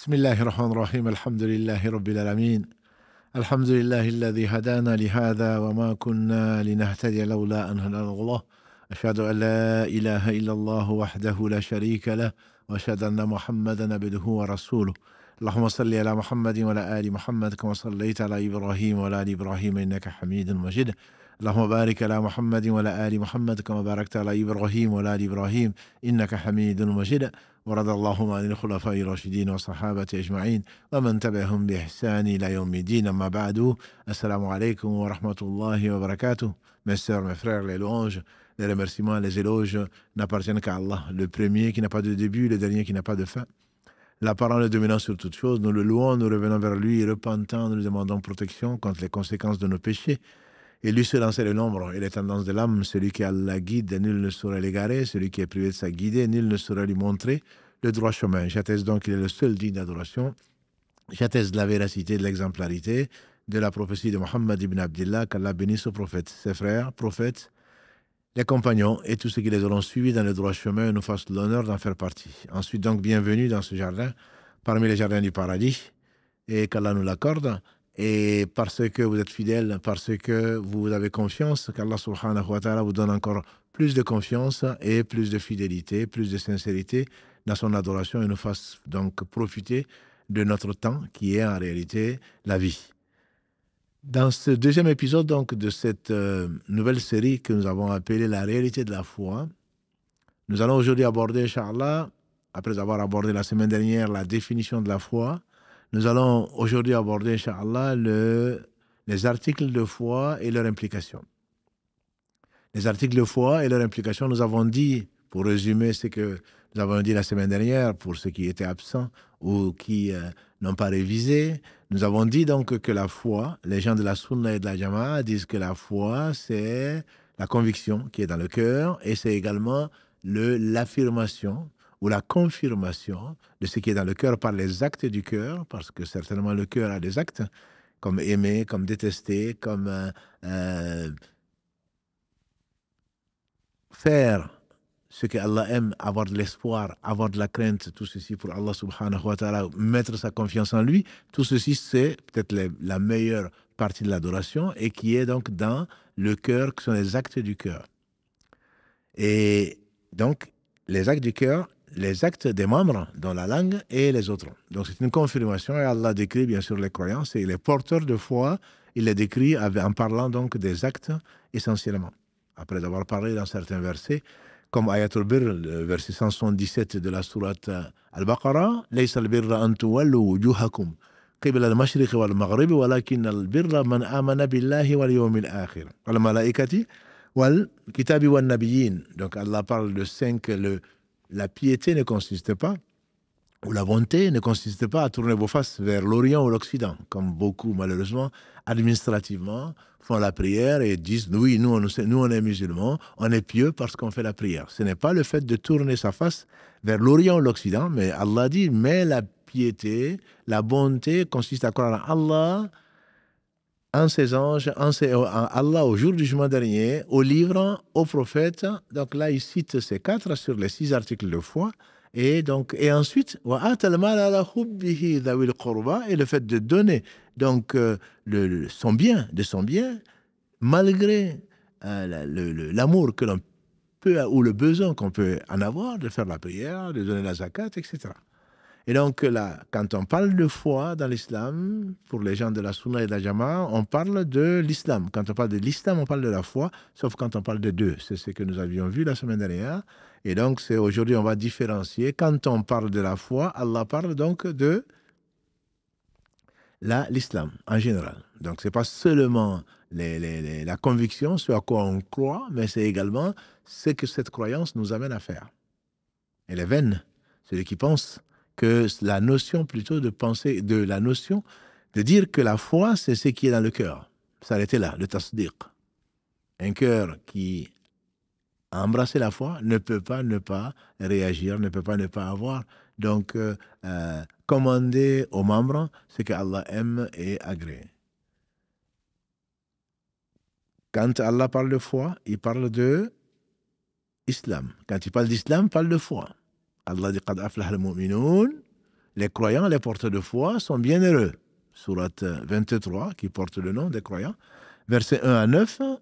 بسم الله الرحمن الرحيم الحمد لله رب العالمين الحمد لله الذي هدانا لهذا وما كنا لنهتدي لولا أن هدانا الله أشهد أن لا إله إلا الله وحده لا شريك له وأشهد أن محمدا عبده ورسوله اللهم صل على محمد وعلى آل محمد كما صليت على إبراهيم وعلى آل إبراهيم إنك حميد مجيد اللهم بارك على محمد وعلى آل محمد كما باركت على إبراهيم وعلى آل إبراهيم إنك حميد مجيد Mes soeurs, mes frères, les louanges, les remerciements, les éloges n'appartiennent qu'à Allah, le premier qui n'a pas de début, le dernier qui n'a pas de fin. La parole est dominante sur toutes choses, nous le louons, nous revenons vers lui repentant, nous demandons protection contre les conséquences de nos péchés. Et lui se lancer le nombre et les tendances de l'âme. Celui qui a la guide, nul ne saurait l'égarer. Celui qui est privé de sa guidée, nul ne saurait lui montrer le droit chemin. J'atteste donc qu'il est le seul digne d'adoration. J'atteste la véracité de l'exemplarité de la prophétie de Mohammed ibn Abdillah, qu'Allah bénisse au prophète, ses frères, prophètes, les compagnons et tous ceux qui les auront suivis dans le droit chemin et nous fassent l'honneur d'en faire partie. Ensuite, donc, bienvenue dans ce jardin, parmi les jardins du paradis, et qu'Allah nous l'accorde et parce que vous êtes fidèle, parce que vous avez confiance, qu'Allah subhanahu vous donne encore plus de confiance et plus de fidélité, plus de sincérité dans son adoration et nous fasse donc profiter de notre temps qui est en réalité la vie. Dans ce deuxième épisode donc de cette euh, nouvelle série que nous avons appelée La réalité de la foi, nous allons aujourd'hui aborder, Inch'Allah, après avoir abordé la semaine dernière la définition de la foi, nous allons aujourd'hui aborder, Inch'Allah, les articles de foi et leur implication. Les articles de foi et leur implication, nous avons dit, pour résumer ce que nous avons dit la semaine dernière, pour ceux qui étaient absents ou qui euh, n'ont pas révisé, nous avons dit donc que la foi, les gens de la Sunna et de la Jama'a disent que la foi, c'est la conviction qui est dans le cœur et c'est également l'affirmation ou la confirmation de ce qui est dans le cœur par les actes du cœur, parce que certainement le cœur a des actes, comme aimer, comme détester, comme euh, euh, faire ce que Allah aime, avoir de l'espoir, avoir de la crainte, tout ceci pour Allah subhanahu wa ta'ala, mettre sa confiance en lui, tout ceci c'est peut-être la meilleure partie de l'adoration et qui est donc dans le cœur, qui sont les actes du cœur. Et donc, les actes du cœur, les actes des membres dans la langue et les autres. Donc c'est une confirmation et Allah décrit bien sûr les croyances et les porteurs de foi, il les décrit en parlant donc des actes essentiellement. Après avoir parlé dans certains versets, comme Ayatul Bir, le verset 177 de la sourate euh, Al-Baqarah, Donc Allah parle de cinq, le la piété ne consiste pas, ou la bonté ne consiste pas à tourner vos faces vers l'Orient ou l'Occident, comme beaucoup, malheureusement, administrativement, font la prière et disent oui, nous on, nous, on est musulmans, on est pieux parce qu'on fait la prière. Ce n'est pas le fait de tourner sa face vers l'Orient ou l'Occident, mais Allah dit mais la piété, la bonté consiste à croire à Allah en ses anges, en, Allah au jour du jugement dernier, au livre, au prophète. Donc là, il cite ces quatre sur les six articles de foi. Et donc, et ensuite, et le fait de donner donc euh, le, son bien, de son bien, malgré euh, l'amour que l'on peut ou le besoin qu'on peut en avoir de faire la prière, de donner la zakat, etc. Et donc là, quand on parle de foi dans l'islam, pour les gens de la Sunna et de la Jama, on parle de l'islam. Quand on parle de l'islam, on parle de la foi, sauf quand on parle de deux. C'est ce que nous avions vu la semaine dernière. Et donc c'est aujourd'hui, on va différencier. Quand on parle de la foi, Allah parle donc de l'islam en général. Donc ce n'est pas seulement la conviction, ce à quoi on croit, mais c'est également ce que cette croyance nous amène à faire. Elle est vaine, celui qui pense que la notion plutôt de penser, de la notion de dire que la foi, c'est ce qui est dans le cœur. S'arrêter là, le tasdiq. Un cœur qui a embrassé la foi ne peut pas ne pas réagir, ne peut pas ne pas avoir. Donc, euh, euh, commander aux membres ce que aime et agrée. Quand Allah parle de foi, il parle de islam. Quand il parle d'islam, il parle de foi. Allah dit al-mu'minun. Les croyants, les porteurs de foi sont bien heureux. » Surat 23, qui porte le nom des croyants. Versets 1 à 9. Hum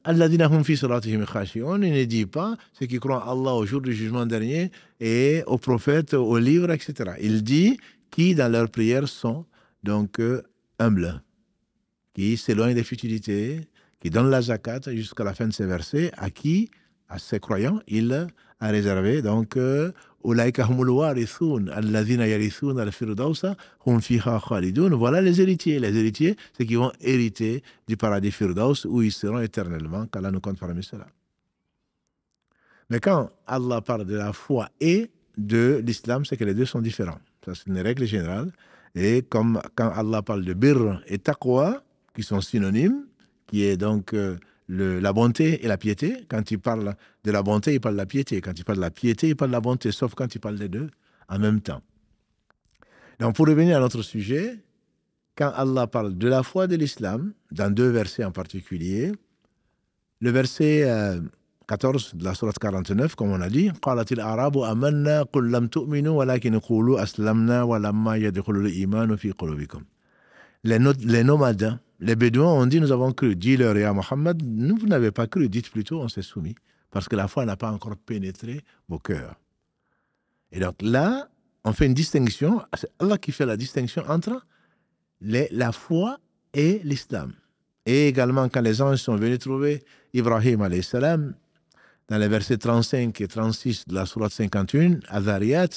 il ne dit pas ceux qui croient en Allah au jour du jugement dernier et aux prophètes, aux livres, etc. Il dit qui, dans leurs prières, sont donc euh, humbles, qui s'éloignent des futilités, qui donnent la zakat jusqu'à la fin de ces versets, à qui, à ces croyants, il à réserver. Donc, euh, hum voilà les héritiers. Les héritiers, c'est qui vont hériter du paradis Firdaus où ils seront éternellement, qu'Allah nous compte parmi cela. Mais quand Allah parle de la foi et de l'islam, c'est que les deux sont différents. Ça, c'est une règle générale. Et comme quand Allah parle de birr et taqwa, qui sont synonymes, qui est donc euh, la bonté et la piété, quand il parle de la bonté, il parle de la piété. Quand il parle de la piété, il parle de la bonté, sauf quand il parle des deux en même temps. Donc, pour revenir à notre sujet, quand Allah parle de la foi de l'islam, dans deux versets en particulier, le verset 14 euh, de la sourate 49, comme on a dit, les, no les, nomades, les bédouins ont dit, nous avons cru. Dis-leur, à Muhammad, nous, vous n'avez pas cru, dites plutôt, on s'est soumis parce que la foi n'a pas encore pénétré vos cœurs. Et donc là, on fait une distinction, c'est Allah qui fait la distinction entre les, la foi et l'islam. Et également, quand les anges sont venus trouver Ibrahim salam dans les versets 35 et 36 de la Sourate 51, Azariyat,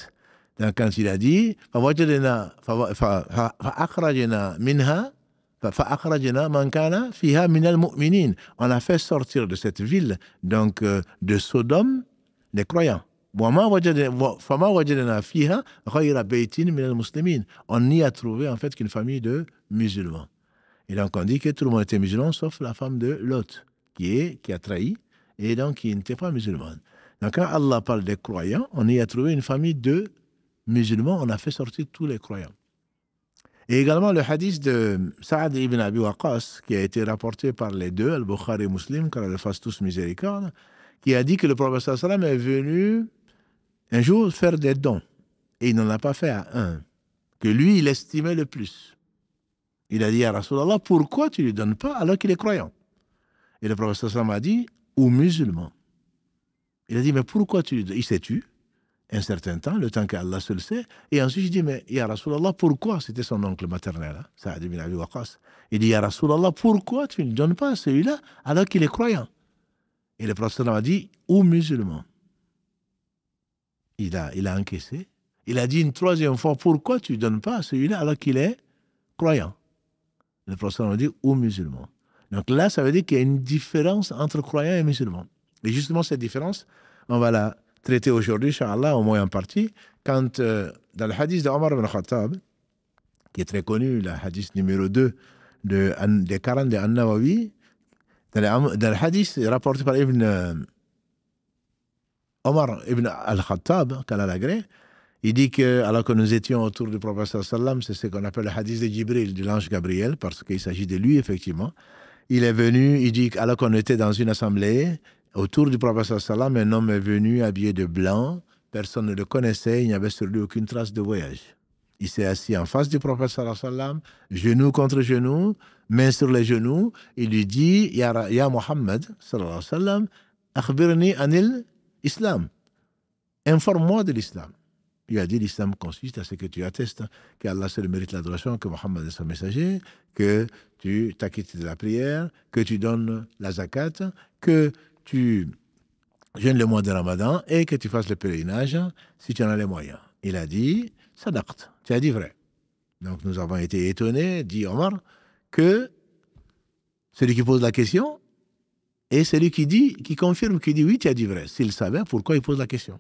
quand il a dit, on a fait sortir de cette ville, donc euh, de Sodome, les croyants. On n'y a trouvé en fait qu'une famille de musulmans. Et donc on dit que tout le monde était musulman sauf la femme de Lot, qui, est, qui a trahi et donc qui n'était pas musulmane. Donc quand Allah parle des croyants, on y a trouvé une famille de musulmans, on a fait sortir tous les croyants. Et également le hadith de Saad ibn Abi Waqqas, qui a été rapporté par les deux, Al-Bukhari et Muslim, car le fasse tous miséricorde, qui a dit que le prophète sallam est venu un jour faire des dons. Et il n'en a pas fait à un, que lui, il estimait le plus. Il a dit à Rasulallah, pourquoi tu ne lui donnes pas alors qu'il est croyant Et le prophète sallam a dit, aux musulmans. Il a dit, mais pourquoi tu lui donnes Il s'est tué un certain temps, le temps qu'Allah se le sait. Et ensuite, je dis, mais Ya Rasulallah, pourquoi C'était son oncle maternel, hein? Saad ibn Abi Waqas. Il dit, Ya Rasulallah, pourquoi tu ne donnes pas à celui-là alors qu'il est croyant Et le prophète a dit, ou musulman. Il a, il a encaissé. Il a dit une troisième fois, pourquoi tu ne donnes pas à celui-là alors qu'il est croyant Le prophète a dit, ou musulman. Donc là, ça veut dire qu'il y a une différence entre croyant et musulman. Et justement, cette différence, on va la traité aujourd'hui, Inch'Allah, au moins en partie, quand euh, dans le hadith d'Omar ibn Khattab, qui est très connu, le hadith numéro 2 de, des 40 de An-Nawawi, dans, dans, le hadith rapporté par Ibn euh, Omar ibn al-Khattab, il dit que, alors que nous étions autour du prophète sallam, c'est ce qu'on appelle le hadith de Jibril, de l'ange Gabriel, parce qu'il s'agit de lui, effectivement. Il est venu, il dit, alors qu'on était dans une assemblée, Autour du prophète sallam, un homme est venu habillé de blanc. Personne ne le connaissait. Il n'y avait sur lui aucune trace de voyage. Il s'est assis en face du prophète sallam, genou contre genou, main sur les genoux. Il lui dit, Ya, alayhi Muhammad sallam, akhbirni anil islam. Informe-moi de l'islam. Il a dit l'islam consiste à ce que tu attestes qu'Allah seul mérite l'adoration, que Mohammed est son messager, que tu t'acquittes de la prière, que tu donnes la zakat, que tu gênes le mois de Ramadan et que tu fasses le pèlerinage si tu en as les moyens. Il a dit, date. tu as dit vrai. Donc nous avons été étonnés, dit Omar, que celui qui pose la question et celui qui dit, qui confirme, qui dit oui, tu as dit vrai. S'il savait, pourquoi il pose la question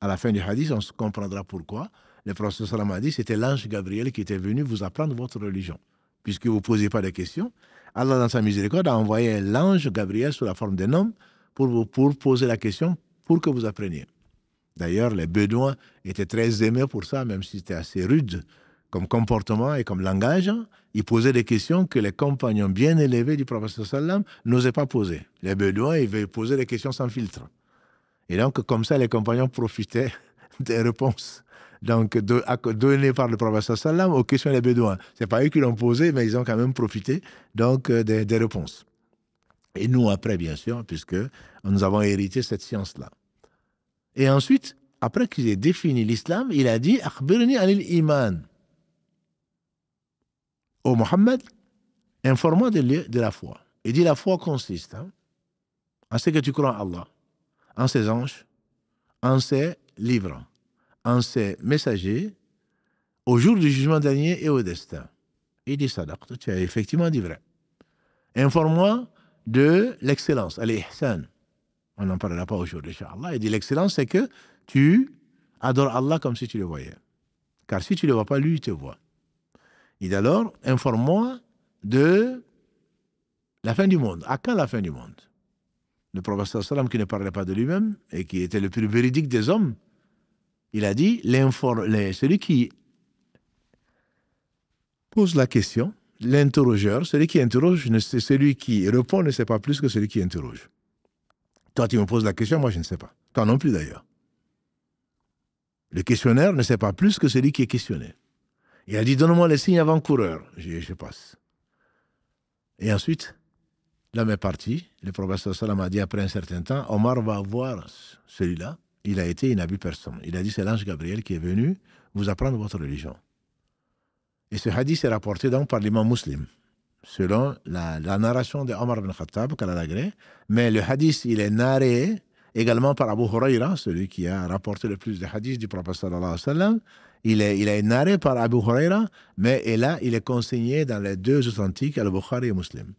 À la fin du hadith, on comprendra pourquoi. Le prophète a dit, c'était l'ange Gabriel qui était venu vous apprendre votre religion. Puisque vous ne posez pas de questions, Allah, dans sa miséricorde, a envoyé l'ange Gabriel sous la forme d'un homme pour vous pour poser la question, pour que vous appreniez. D'ailleurs, les Bédouins étaient très aimés pour ça, même si c'était assez rude comme comportement et comme langage. Ils posaient des questions que les compagnons bien élevés du prophète sallam n'osaient pas poser. Les Bédouins, ils veulent poser des questions sans filtre. Et donc, comme ça, les compagnons profitaient des réponses donc de, donné par le professeur sallam aux questions des Bédouins. Ce n'est pas eux qui l'ont posé, mais ils ont quand même profité donc euh, des, réponses. Et nous, après, bien sûr, puisque nous avons hérité cette science-là. Et ensuite, après qu'il ait défini l'islam, il a dit Akhbirni al-iman iman. Ô Mohammed, informe de, de la foi. Il dit La foi consiste hein, en ce que tu crois en Allah, en ses anges, en ses livres, en ses messagers au jour du jugement dernier et au destin. Il dit Sadak, tu as effectivement dit vrai. Informe-moi de l'excellence, Allez, ihsan On n'en parlera pas aujourd'hui, Inch'Allah. Il dit l'excellence, c'est que tu adores Allah comme si tu le voyais. Car si tu ne le vois pas, lui, il te voit. Il dit alors Informe-moi de la fin du monde. À quand la fin du monde Le prophète qui ne parlait pas de lui-même et qui était le plus véridique des hommes, il a dit, celui qui pose la question, l'interrogeur, celui qui interroge, celui qui répond ne sait pas plus que celui qui interroge. Toi, tu me poses la question, moi, je ne sais pas. Toi non plus, d'ailleurs. Le questionnaire ne sait pas plus que celui qui est questionné. Il a dit, donne-moi les signes avant-coureurs. Je, passe. Et ensuite, l'homme est parti. Le professeur Salam a dit, après un certain temps, Omar va voir celui-là il a été, il n'a personne. Il a dit, c'est l'ange Gabriel qui est venu vous apprendre votre religion. Et ce hadith est rapporté dans par parlement musulman, selon la, narration de Omar bin Khattab, mais le hadith, il est narré également par Abu Huraira, celui qui a rapporté le plus de hadiths du prophète sallallahu alayhi wa sallam. Il est, narré par Abu Huraira, mais et là, il est consigné dans les deux authentiques, Al-Bukhari et Muslim.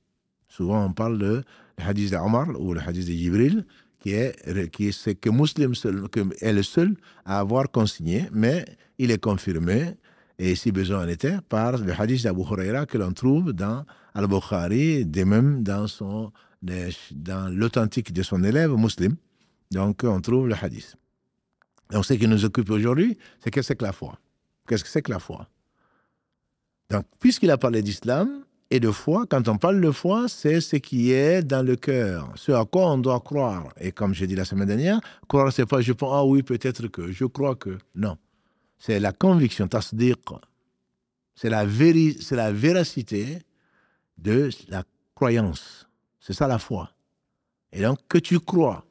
Souvent, on parle de le hadith d'Omar ou le hadith de Jibril, qui est, que est le seul à avoir consigné, mais il est confirmé, et si besoin en était, par le hadith d'Abu Huraira que l'on trouve dans Al-Bukhari, de même dans, dans l'authentique de son élève musulman. Donc on trouve le hadith. Donc ce qui nous occupe aujourd'hui, c'est qu'est-ce que la foi Qu'est-ce que c'est que la foi Donc puisqu'il a parlé d'islam, et de foi, quand on parle de foi, c'est ce qui est dans le cœur, ce à quoi on doit croire. Et comme j'ai dit la semaine dernière, croire, c'est pas je pense, ah oui, peut-être que, je crois que. Non. C'est la conviction, tasdiq. C'est la, c'est la véracité de la croyance. C'est ça la foi. Et donc, que tu crois.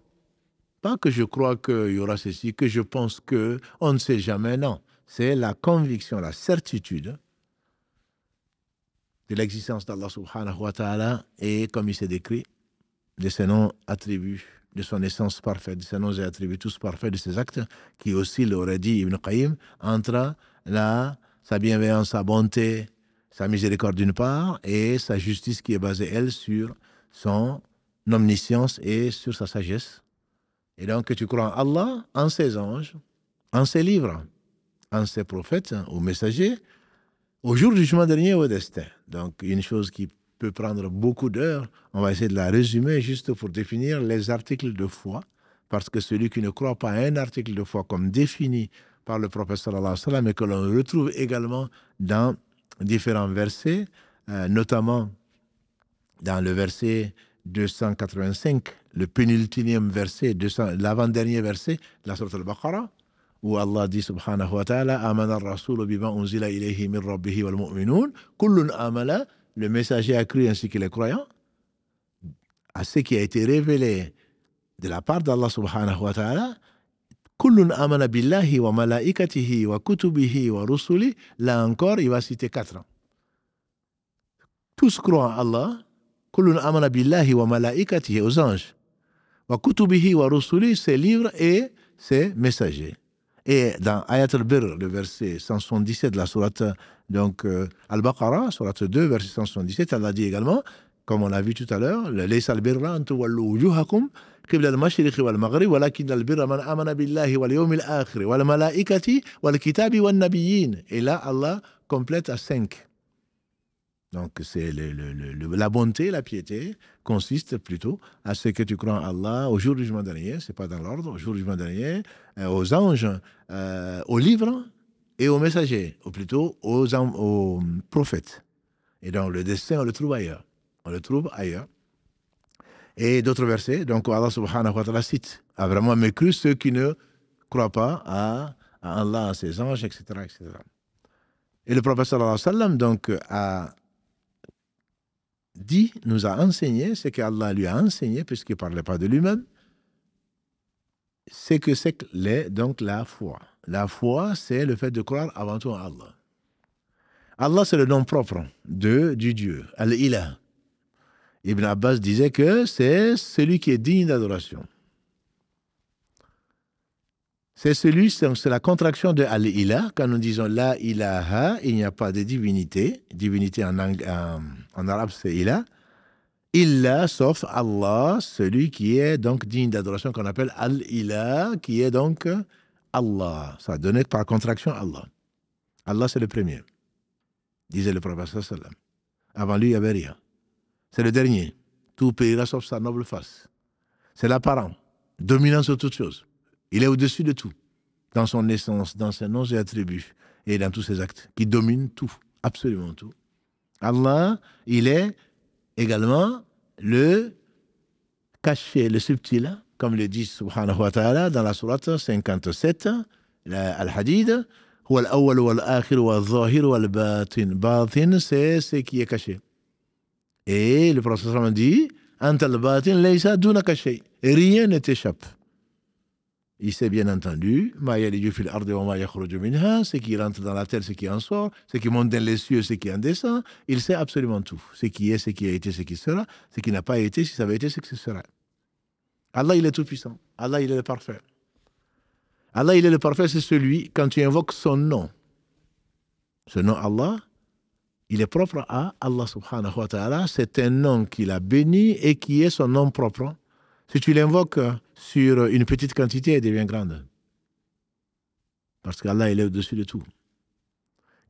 Pas que je crois qu'il y aura ceci, que je pense que, on ne sait jamais, non. C'est la conviction, la certitude de l'existence d'Allah subhanahu wa ta'ala et comme il s'est décrit, de ses noms attributs, de son essence parfaite, de ses noms et attributs tous parfaits, de ses actes, qui aussi l'aurait dit Ibn Qayyim, entre la, sa bienveillance, sa bonté, sa miséricorde d'une part et sa justice qui est basée, elle, sur son omniscience et sur sa sagesse. Et donc, que tu crois en Allah, en ses anges, en ses livres, en ses prophètes, ou messagers, au jour du jugement dernier au destin. Donc, une chose qui peut prendre beaucoup d'heures, on va essayer de la résumer juste pour définir les articles de foi, parce que celui qui ne croit pas à un article de foi comme défini par le professeur Allah, alayhi que l'on retrouve également dans différents versets, euh, notamment dans le verset 285, le pénultième verset, l'avant-dernier verset, de la sourate al-Baqarah, où Allah dit subhanahu wa ta'ala Amana Rasul bima unzila ilayhi min rabbihi wal mu'minun, kullun amala, le messager a cru ainsi que les croyants, à ce qui a été révélé de la part d'Allah subhanahu wa ta'ala, kullun amana billahi wa malaikatihi wa kutubihi wa rusuli, là encore, il va citer quatre ans. Tous croient en Allah, kullun amana billahi wa malaikatihi, aux anges, wa kutubihi wa rusuli, ses livres et ses messagers. Et dans Ayat al-Bir, le verset 177 de la sourate donc, euh, Al-Baqarah, sourate 2, verset 177, Allah dit également, comme on l'a vu tout à l'heure, ليس البر أن تولوا وجوهكم قبل المشرق والمغرب ولكن البر من آمن بالله واليوم الآخر والملائكة والكتاب nabiyyin Et là, Allah complète à 5. Donc, c'est le, la bonté, la piété consiste plutôt à ce que tu crois en Allah au jour du jugement dernier, c'est pas dans l'ordre, au jour du jugement dernier, euh, aux anges, euh, aux livres et aux messagers, ou plutôt aux, aux prophètes. Et donc, le destin, on le trouve ailleurs. On le trouve ailleurs. Et d'autres versets, donc Allah subhanahu wa ta'ala cite, a vraiment mécru ceux qui ne croient pas à, Allah, à ses anges, etc., etc. Et le prophète sallallahu sallam, donc, a dit, nous a enseigné ce qu'Allah lui a enseigné, puisqu'il ne parlait pas de lui-même, c'est que c'est donc la foi. La foi, c'est le fait de croire avant tout en Allah. Allah, c'est le nom propre de, du Dieu, Al-Ilah. Ibn Abbas disait que c'est celui qui est digne d'adoration. C'est celui, c'est la contraction de Al-Ilah, quand nous disons La ilaha, il n'y a pas de divinité. Divinité en, arabe, c'est Ilah. Ilah, sauf Allah, celui qui est donc digne d'adoration, qu'on appelle Al-Ilah, qui est donc Allah. Ça donné par contraction Allah. Allah, c'est le premier, disait le prophète Avant lui, il n'y avait rien. C'est le dernier. Tout périra sauf sa noble face. C'est l'apparent, dominant sur toutes choses. Il est au-dessus de tout, dans son essence, dans ses noms et attributs, et dans tous ses actes, qui domine tout, absolument tout. Allah, il est également le caché, le subtil, comme le dit subhanahu wa ta'ala dans la sourate 57, al-Hadid, batin c'est ce qui est caché. Et le prophète dit, batin Rien ne t'échappe. Il sait bien entendu, ce qui rentre dans la terre, ce qui en sort, ce qui monte dans les cieux, ce qui en descend. Il sait absolument tout. Ce qui est, ce qui a été, ce qui sera, ce qui n'a pas été, si ça avait été, ce que ce sera. Allah, il est tout-puissant. Allah, il est le parfait. Allah, il est le parfait, c'est celui, quand tu invoques son nom, ce nom Allah, il est propre à Allah subhanahu wa ta'ala. C'est un nom qu'il a béni et qui est son nom propre. Si tu l'invoques sur une petite quantité, elle devient grande. Parce qu'Allah, il est au-dessus de tout.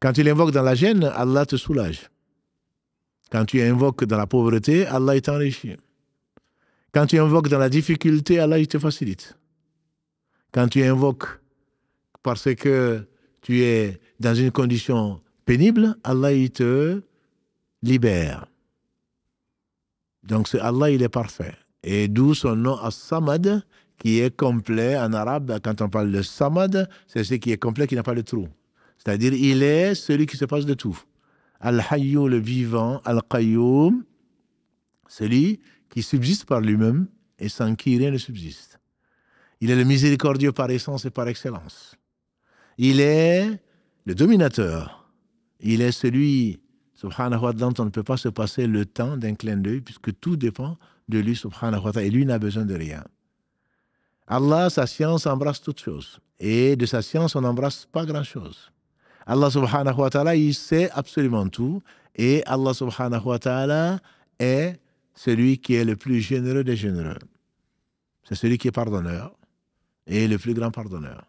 Quand tu l'invoques dans la gêne, Allah te soulage. Quand tu invoques dans la pauvreté, Allah t'enrichit. Quand tu invoques dans la difficulté, Allah te facilite. Quand tu invoques parce que tu es dans une condition pénible, Allah te libère. Donc Allah il est parfait. Et d'où son nom As-Samad, qui est complet en arabe. Quand on parle de Samad, c'est ce qui est complet, qui n'a pas de trou. C'est-à-dire, il est celui qui se passe de tout. Al-Hayyu, le vivant, Al-Qayyum, celui qui subsiste par lui-même et sans qui rien ne subsiste. Il est le miséricordieux par essence et par excellence. Il est le dominateur. Il est celui, subhanahu wa ta'ala, on ne peut pas se passer le temps d'un clin d'œil puisque tout dépend de lui, subhanahu wa ta'ala, et lui n'a besoin de rien. Allah, sa science embrasse toutes choses. Et de sa science, on n'embrasse pas grand-chose. Allah subhanahu wa ta'ala, il sait absolument tout. Et Allah subhanahu wa ta'ala est celui qui est le plus généreux des généreux. C'est celui qui est pardonneur et le plus grand pardonneur.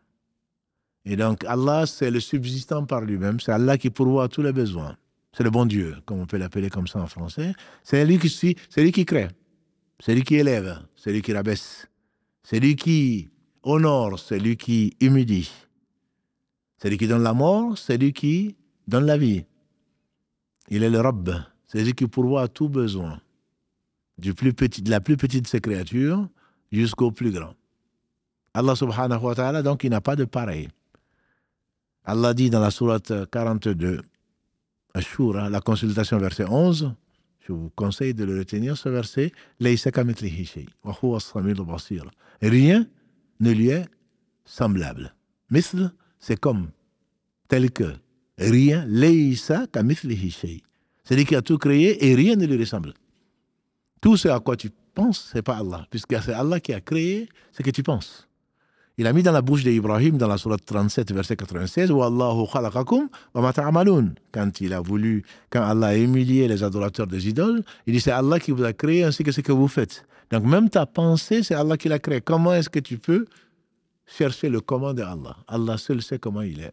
Et donc Allah, c'est le subsistant par lui-même. C'est Allah qui pourvoit tous les besoins. C'est le bon Dieu, comme on peut l'appeler comme ça en français. C'est lui c'est lui qui crée celui qui élève, celui qui rabaisse, celui qui honore, celui qui humilie, celui qui donne la mort, celui qui donne la vie. Il est le C'est celui qui pourvoit à tout besoin, du plus petit, de la plus petite de ses créatures jusqu'au plus grand. Allah subhanahu wa ta'ala, donc, il n'a pas de pareil. Allah dit dans la sourate 42, la consultation verset 11, je vous conseille de le retenir ce verset, Rien ne lui est semblable. Misl, c'est comme, tel que, rien, cest à shay. C'est qui a tout créé et rien ne lui ressemble. Tout ce à quoi tu penses, c'est pas Allah, puisque c'est Allah qui a créé ce que tu penses. Il a mis dans la bouche d'Ibrahim, dans la sourate 37, verset 96, Allahu khalaqakum wa Quand il a voulu, quand Allah a humilié les adorateurs des idoles, il dit c'est Allah qui vous a créé ainsi que ce que vous faites. Donc même ta pensée, c'est Allah qui l'a créé. Comment est-ce que tu peux chercher le comment de Allah Allah seul sait comment il est.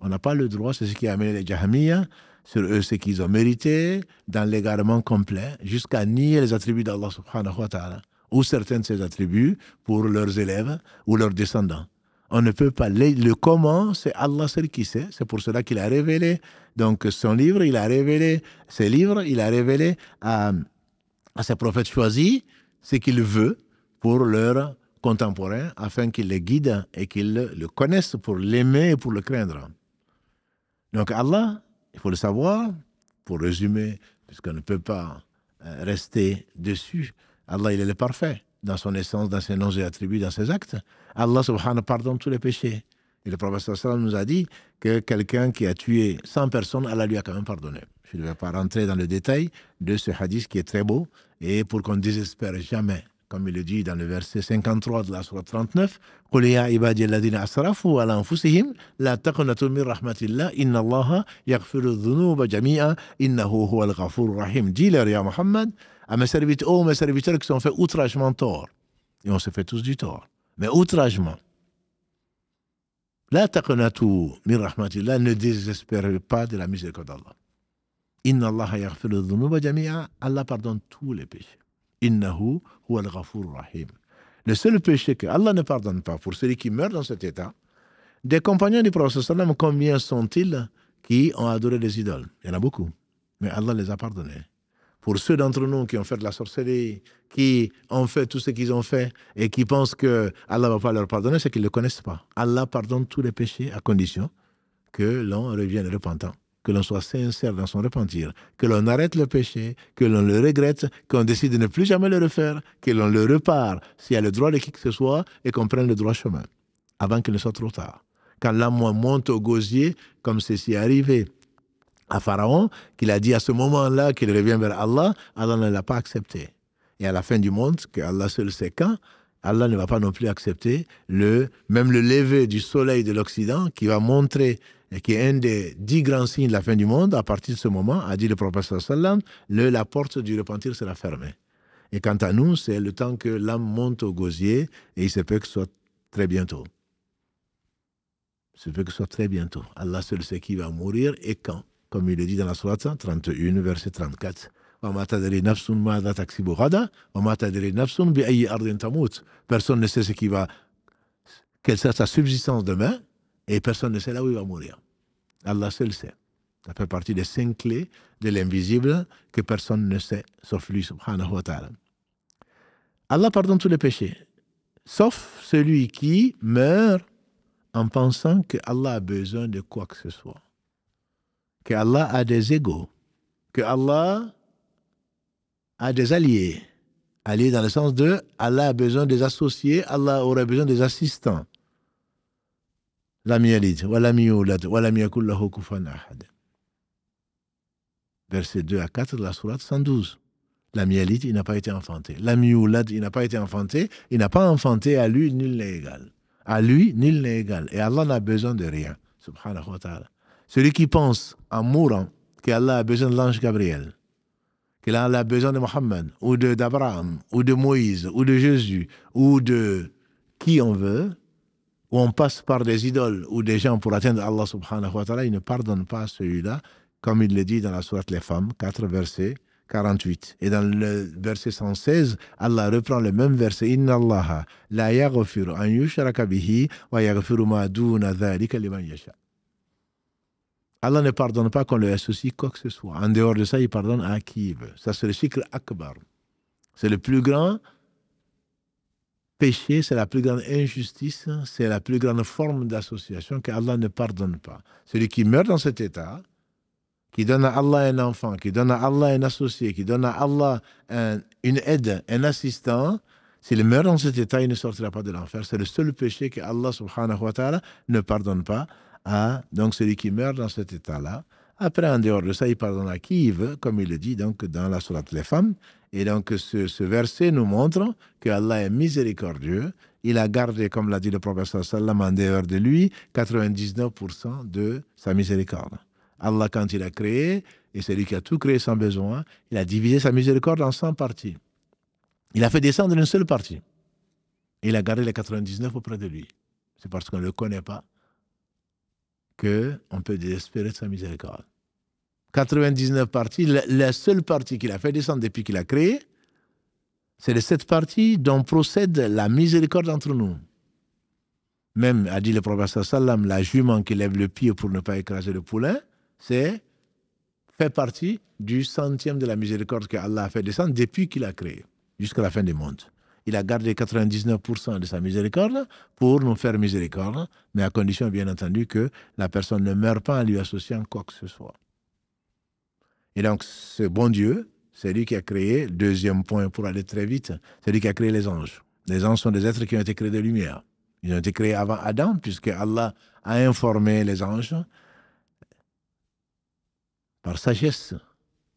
On n'a pas le droit, c'est ce qui a amené les Jahmiyyah sur eux ce qu'ils ont mérité dans l'égarement complet, jusqu'à nier les attributs d'Allah subhanahu wa ta'ala ou certains de ses attributs pour leurs élèves ou leurs descendants. On ne peut pas. Le comment, c'est Allah seul qui sait. C'est pour cela qu'il a révélé. Donc, son livre, il a révélé. Ses livres, il a révélé à, à ses prophètes choisis ce qu'il veut pour leurs contemporains, afin qu'ils les guident et qu'ils le connaissent pour l'aimer et pour le craindre. Donc, Allah, il faut le savoir, pour résumer, puisqu'on ne peut pas euh, rester dessus, Allah, il est le parfait dans son essence, dans ses noms et attributs, dans ses actes. Allah subhanahu pardonne tous les péchés. Et le prophète sallam nous a dit que quelqu'un qui a tué 100 personnes, Allah lui a quand même pardonné. Je ne vais pas rentrer dans le détail de ce hadith qui est très beau et pour qu'on ne désespère jamais. Comme il le dit dans le verset 53 de la Surah 39, Dis-leur, Ya Muhammad, à mes serviteurs, oh mes serviteurs qui sont fait outragement tort. Et on se fait tous du tort, mais outragement. La taqnatu min rahmatillah, ne désespérez pas de la miséricorde d'Allah. Inna Allah dhunuba jami'a, Allah pardonne tous les péchés. Innahu huwa al-ghafur rahim. Le seul péché que Allah ne pardonne pas pour celui qui meurt dans cet état, des compagnons du Prophète combien sont-ils qui ont adoré des idoles Il y en a beaucoup, mais Allah les a pardonnés pour ceux d'entre nous qui ont fait de la sorcellerie, qui ont fait tout ce qu'ils ont fait et qui pensent que Allah va pas leur pardonner, c'est qu'ils ne le connaissent pas. Allah pardonne tous les péchés à condition que l'on revienne repentant, que l'on soit sincère dans son repentir, que l'on arrête le péché, que l'on le regrette, qu'on décide de ne plus jamais le refaire, que l'on le repart s'il y a le droit de qui que ce soit et qu'on prenne le droit chemin avant qu'il ne soit trop tard. Quand l'âme monte au gosier, comme ceci est arrivé à Pharaon, qu'il a dit à ce moment-là qu'il revient vers Allah, Allah ne l'a pas accepté. Et à la fin du monde, que Allah seul sait quand, Allah ne va pas non plus accepter le, même le lever du soleil de l'Occident qui va montrer, et qui est un des dix grands signes de la fin du monde, à partir de ce moment, a dit le prophète sallam, le, la porte du repentir sera fermée. Et quant à nous, c'est le temps que l'âme monte au gosier, et il se peut que ce soit très bientôt. Il se peut que ce soit très bientôt. Allah seul sait qui va mourir et quand comme il le dit dans la Sourate 31, verset 34. Personne ne sait ce qui va, quelle sera sa subsistance demain, et personne ne sait là où il va mourir. Allah seul sait. Ça fait partie des cinq clés de l'invisible que personne ne sait, sauf lui, subhanahu wa Allah pardonne tous les péchés, sauf celui qui meurt en pensant que Allah a besoin de quoi que ce soit que Allah a des égaux, que Allah a des alliés. Alliés dans le sens de Allah a besoin des associés, Allah aurait besoin des assistants. Verset 2 à 4 de la sourate 112. La mialite, il n'a pas été enfanté. La miulad, il n'a pas été enfanté. Il n'a pas enfanté à lui, nul n'est égal. À lui, nul n'est égal. Et Allah n'a besoin de rien. Subhanahu wa ta'ala. Celui qui pense en mourant qu'Allah a besoin de l'ange Gabriel, qu'Allah a besoin de Mohammed, ou d'Abraham, ou de Moïse, ou de Jésus, ou de qui on veut, ou on passe par des idoles ou des gens pour atteindre Allah subhanahu wa ta'ala, il ne pardonne pas celui-là, comme il le dit dans la Sourate Les Femmes, 4 versets 48. Et dans le verset 116, Allah reprend le même verset Inna Allah la yaghfiru an wa yaghfiru ma dhalika liman yasha. Allah ne pardonne pas qu'on le associe quoi que ce soit. En dehors de ça, il pardonne à qui veut. Ça, c'est le cycle akbar. C'est le plus grand péché, c'est la plus grande injustice, c'est la plus grande forme d'association que Allah ne pardonne pas. Celui qui meurt dans cet état, qui donne à Allah un enfant, qui donne à Allah un associé, qui donne à Allah une aide, un assistant, s'il meurt dans cet état, il ne sortira pas de l'enfer. C'est le seul péché que Allah subhanahu wa ta'ala ne pardonne pas. Hein? donc celui qui meurt dans cet état-là. Après, en dehors de ça, il pardonne à qui il comme il le dit donc dans la Sourate Les Femmes. Et donc, ce, verset nous montre que Allah est miséricordieux. Il a gardé, comme l'a dit le prophète sallam, en dehors de lui, 99% de sa miséricorde. Allah, quand il a créé, et c'est lui qui a tout créé sans besoin, il a divisé sa miséricorde en 100 parties. Il a fait descendre une seule partie. Il a gardé les 99 auprès de lui. C'est parce qu'on ne le connaît pas qu'on peut désespérer de sa miséricorde. 99 parties, la, seule partie qu'il a fait descendre depuis qu'il a créé, c'est de cette partie dont procède la miséricorde entre nous. Même, a dit le professeur sallam, la jument qui lève le pied pour ne pas écraser le poulain, c'est fait partie du centième de la miséricorde que a fait descendre depuis qu'il a créé, jusqu'à la fin du monde il a gardé 99% de sa miséricorde pour nous faire miséricorde, mais à condition, bien entendu, que la personne ne meure pas en lui associant quoi que ce soit. Et donc, ce bon Dieu, c'est lui qui a créé, deuxième point pour aller très vite, c'est lui qui a créé les anges. Les anges sont des êtres qui ont été créés de lumière. Ils ont été créés avant Adam, puisque Allah a informé les anges par sagesse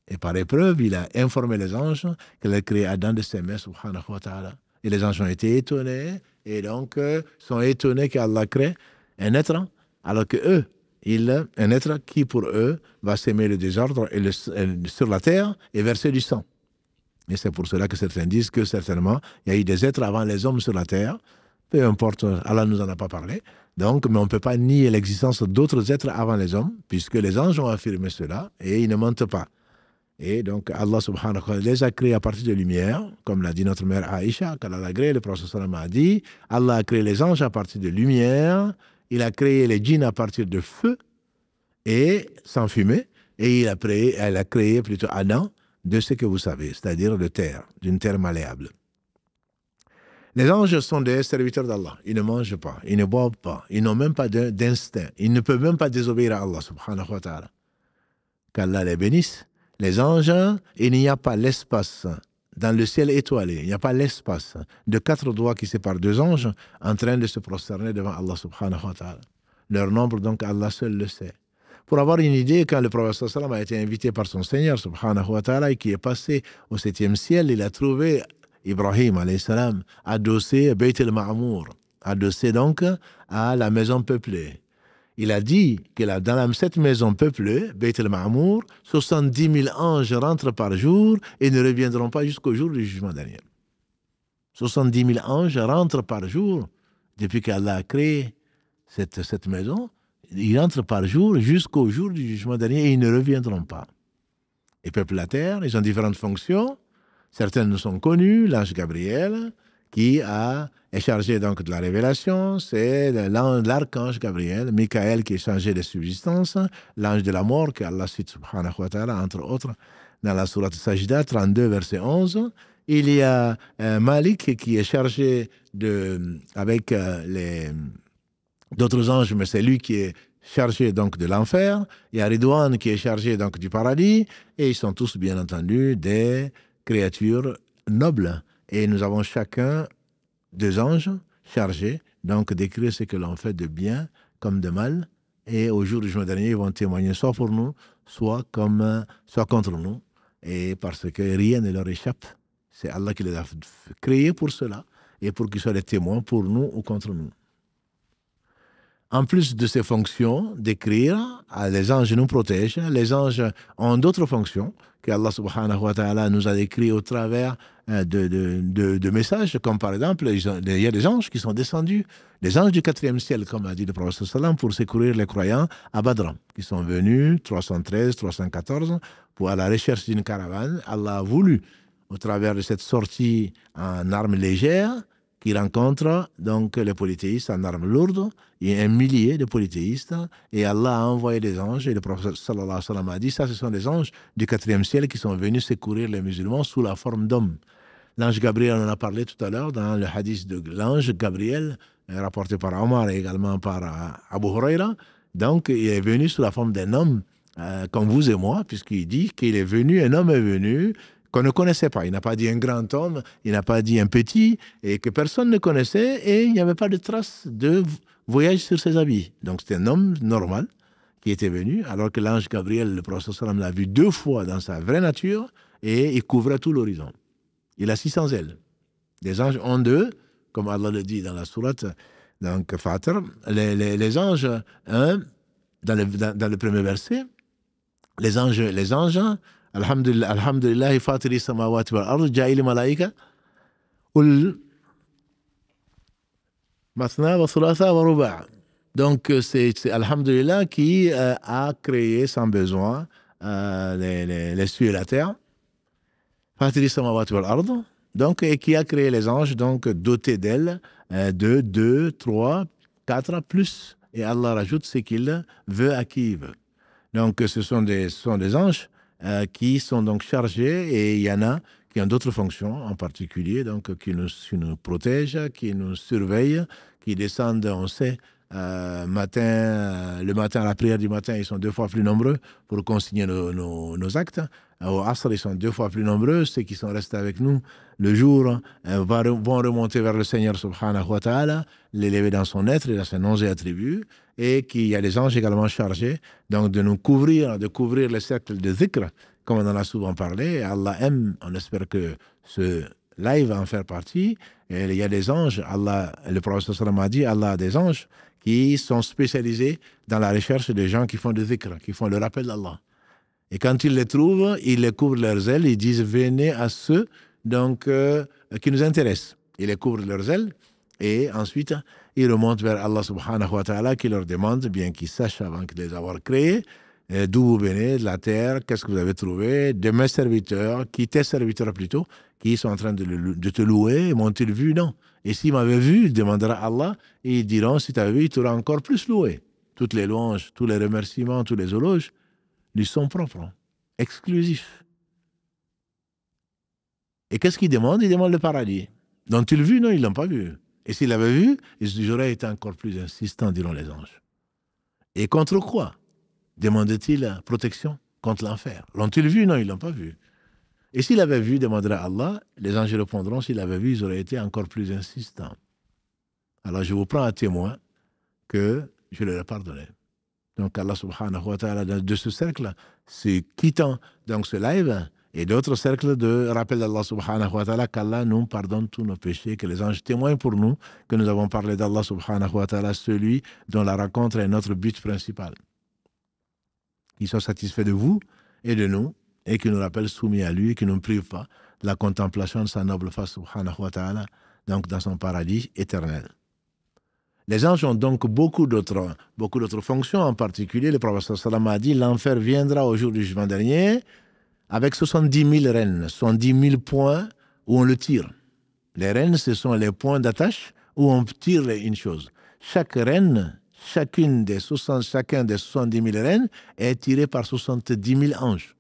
et par épreuve, il a informé les anges qu'il a créé Adam de ses subhanahu wa ta'ala. Et les anges ont été étonnés, et donc euh, sont étonnés qu'Allah crée un être, alors que eux, il, un être qui pour eux va s'aimer le désordre et le, sur la terre et verser du sang. Et c'est pour cela que certains disent que certainement, il y a eu des êtres avant les hommes sur la terre. Peu importe, Allah nous en a pas parlé. Donc, mais on ne peut pas nier l'existence d'autres êtres avant les hommes, puisque les anges ont affirmé cela et ils ne mentent pas. Et donc Allah subhanahu wa ta'ala les a créés à partir de lumière, comme l'a dit notre mère Aïcha, qu'Allah a le prophète a dit, Allah a créé les anges à partir de lumière, il a créé les djinns à partir de feu, et sans fumée, et il a créé, a créé plutôt Adam de ce que vous savez, c'est-à-dire de terre, d'une terre malléable. Les anges sont des serviteurs d'Allah. Ils ne mangent pas, ils ne boivent pas, ils n'ont même pas d'instinct, ils ne peuvent même pas désobéir à Allah subhanahu wa ta'ala. Qu'Allah les bénisse les anges, il n'y a pas l'espace dans le ciel étoilé, il n'y a pas l'espace de quatre doigts qui séparent deux anges en train de se prosterner devant Allah subhanahu wa ta'ala. Leur nombre, donc, Allah seul le sait. Pour avoir une idée, quand le prophète sallam a été invité par son Seigneur subhanahu wa ta'ala et qui est passé au septième ciel, il a trouvé Ibrahim alayhi salam adossé à Beit el-Ma'mour, adossé donc à la maison peuplée il a dit que dans cette maison peuplée, Beit el Mamour, 70 000 anges rentrent par jour et ne reviendront pas jusqu'au jour du jugement dernier. 70 000 anges rentrent par jour depuis qu'Allah a créé cette, maison. Ils rentrent par jour jusqu'au jour du jugement dernier et ils ne reviendront pas. Ils peuplent la terre, ils ont différentes fonctions. Certaines sont connues, l'ange Gabriel, qui a, est chargé donc de la révélation. C'est l'archange Gabriel, Michael qui est chargé des subsistance, l'ange de la mort que Allah wa ta'ala, entre autres, dans la Sourate Sajda 32, verset 11. Il y a euh, Malik qui est chargé de, avec euh, les d'autres anges, mais c'est lui qui est chargé donc de l'enfer. Il y a Ridwan qui est chargé donc du paradis. Et ils sont tous, bien entendu, des créatures nobles et nous avons chacun deux anges chargés, donc, d'écrire ce que l'on fait de bien comme de mal. Et au jour du jour dernier, ils vont témoigner soit pour nous, soit, comme, soit contre nous. Et parce que rien ne leur échappe. C'est Allah qui les a créés pour cela et pour qu'ils soient des témoins pour nous ou contre nous en plus de ses fonctions d'écrire, ah, les anges nous protègent. Les anges ont d'autres fonctions que Allah subhanahu wa ta'ala nous a décrites au travers euh, de, messages, comme par exemple, il y a des anges qui sont descendus, les anges du quatrième ciel, comme a dit le prophète sallam, pour secourir les croyants à Badr, qui sont venus 313, 314, pour à la recherche d'une caravane. Allah a voulu, au travers de cette sortie en armes légères, qui rencontre donc les polythéistes en armes lourdes, il y a un millier de polythéistes, et Allah a envoyé des anges, et le prophète sallallahu alayhi wa sallam a dit, ça ce sont des anges du quatrième ciel qui sont venus secourir les musulmans sous la forme d'hommes. L'ange Gabriel, on en a parlé tout à l'heure dans le hadith de l'ange Gabriel, euh, rapporté par Omar et également par euh, Abu Huraira. Donc, il est venu sous la forme d'un homme, euh, comme vous et moi, puisqu'il dit qu'il est venu, un homme est venu, qu'on ne connaissait pas. Il n'a pas dit un grand homme, il n'a pas dit un petit, et que personne ne connaissait, et il n'y avait pas de trace de voyage sur ses habits. Donc c'était un homme normal qui était venu, alors que l'ange Gabriel, le prophète sallam, l'a vu deux fois dans sa vraie nature, et il couvrait tout l'horizon. Il a 600 ailes. Les anges ont deux, comme Allah le dit dans la sourate, donc les, anges, dans, le, dans, le, premier verset, les anges, les anges الحمد لله الحمد لله فاطر السماوات والارض جاعل ملائكه قل مثنى وثلاثة ورباع Donc, euh, c'est Alhamdulillah qui euh, a créé sans besoin euh, les, les, les cieux et la terre. Donc, et qui a créé les anges, donc doté d'elle euh, de 2, 3, 4 plus. Et Allah rajoute ce qu'il veut à qui il veut. Donc, ce sont des, ce sont des anges. Euh, qui sont donc chargés et il y en a qui ont d'autres fonctions en particulier, donc qui nous, qui nous protègent, qui nous surveillent, qui descendent, on sait, euh, matin, euh, le matin, à la prière du matin, ils sont deux fois plus nombreux pour consigner nos, nos, actes. Au Asr, ils sont deux fois plus nombreux. Ceux qui sont restés avec nous le jour euh, vont remonter vers le Seigneur subhanahu wa ta'ala, l'élever dans son être et dans ses noms et attributs. Et qu'il y a les anges également chargés donc de nous couvrir, de couvrir le cercle de zikr, comme on en a souvent parlé. Allah aime, on espère que ce live va en faire partie. il y a des anges, Allah, le prophète a dit, Allah a des anges qui sont spécialisés dans la recherche des gens qui font des zikr, qui font le rappel d'Allah. Et quand ils les trouvent, ils les couvrent leurs ailes, ils disent venez à ceux donc, euh, qui nous intéressent. Ils les couvrent leurs ailes et ensuite ils remontent vers Allah subhanahu wa ta'ala qui leur demande, bien qu'ils sachent avant de les avoir créés, euh, d'où vous venez, de la terre, qu'est-ce que vous avez trouvé, de mes serviteurs, qui tes serviteurs plutôt, qui sont en train de, de te louer, m'ont-ils vu Non. Et s'ils m'avaient vu, il demandera à Allah et ils diront, si tu as vu, tu encore plus loué. Toutes les louanges, tous les remerciements, tous les éloges lui sont propres, hein. exclusifs. Et qu'est-ce qu'il demande Il demande le paradis. L'ont-ils vu Non, ils ne l'ont pas vu. Et s'ils l'avaient vu, j'aurais été encore plus insistant, diront les anges. Et contre quoi demandait-il protection Contre l'enfer. L'ont-ils vu Non, ils ne l'ont pas vu. Et s'il avait vu, demandera Allah, les anges répondront, s'il avait vu, ils auraient été encore plus insistants. Alors je vous prends à témoin que je leur pardonné. Donc Allah subhanahu wa ta'ala, de ce cercle, c'est quittant donc ce live et d'autres cercles de rappel d'Allah subhanahu wa ta'ala, qu'Allah nous pardonne tous nos péchés, que les anges témoignent pour nous que nous avons parlé d'Allah subhanahu wa ta'ala, celui dont la rencontre est notre but principal. Qu'il sont satisfaits de vous et de nous et qui nous rappelle soumis à lui, qui ne nous prive pas de la contemplation de sa noble face, subhanahu wa ta'ala, donc dans son paradis éternel. Les anges ont donc beaucoup d'autres, beaucoup d'autres fonctions, en particulier, le prophète sallam a dit, l'enfer viendra au jour du jugement dernier avec 70 000 reines, 70 000 points où on le tire. Les rênes, ce sont les points d'attache où on tire une chose. Chaque reine, chacune des chacun des 70 000 reines est tiré par 70 000 anges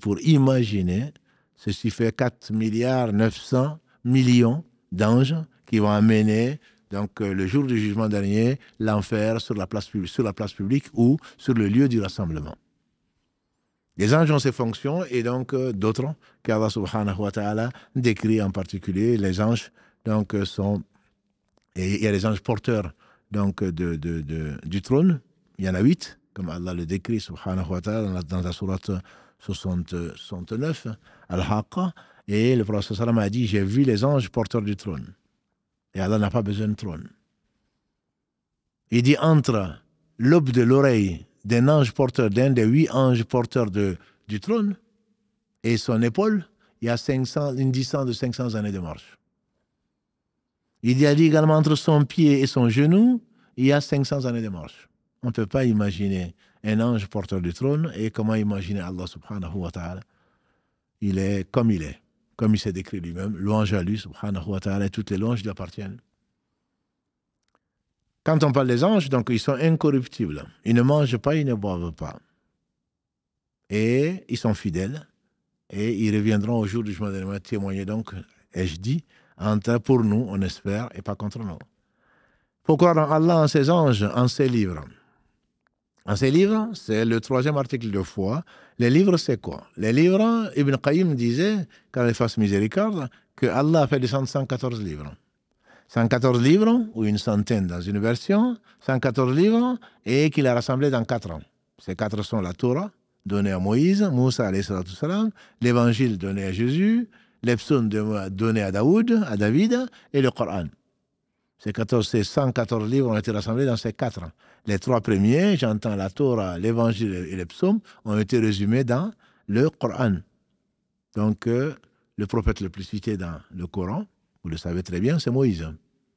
pour, imaginer ceci fait 4 milliards 900 millions d'anges qui vont amener donc euh, le jour du jugement dernier l'enfer sur la place sur la place publique ou sur le lieu du rassemblement. Les anges ont ces fonctions et donc euh, d'autres qu'Allah subhanahu wa ta'ala décrit en particulier les anges donc euh, sont et il y a les anges porteurs donc de, du trône, il y en a huit comme Allah le décrit subhanahu dans la, dans 69, Al-Haqqa, et le prophète sallam a dit, j'ai vu les anges porteurs du trône. Et Allah n'a pas besoin de trône. Il dit, entre l'aube de l'oreille d'un ange porteur, d'un des huit anges porteurs de, du trône, et son épaule, il y a 500, une distance de 500 années de marche. Il dit également entre son pied et son genou, il y a 500 années de marche. On ne peut pas imaginer un ange porteur du trône et comment imaginer Allah subhanahu wa ta'ala. Il est comme il est, comme il s'est décrit lui-même. Louange à lui subhanahu wa ta'ala et toutes les louanges lui appartiennent. Quand on parle des anges, donc ils sont incorruptibles. Ils ne mangent pas, ils ne boivent pas. Et ils sont fidèles. Et ils reviendront au jour du jugement de témoigner donc, et je dis, entre pour nous, on espère, et pas contre nous. Pourquoi croire Allah, en ses anges, en ses livres dans ces livres, c'est le troisième article de foi. Les livres, c'est quoi Les livres, Ibn Qayyim disait, quand il fasse miséricorde, que Allah a fait les 114 livres. 114 livres, ou une centaine dans une version, 114 livres, et qu'il a rassemblé dans quatre ans. Ces quatre sont la Torah, donnée à Moïse, Moussa, l'évangile donné à Jésus, les donné à Daoud, à David, et le Coran. Ces, 14, 114 livres ont été rassemblés dans ces quatre. Les trois premiers, j'entends la Torah, l'Évangile et les psaumes, ont été résumés dans le Coran. Donc, euh, le prophète le plus cité dans le Coran, vous le savez très bien, c'est Moïse.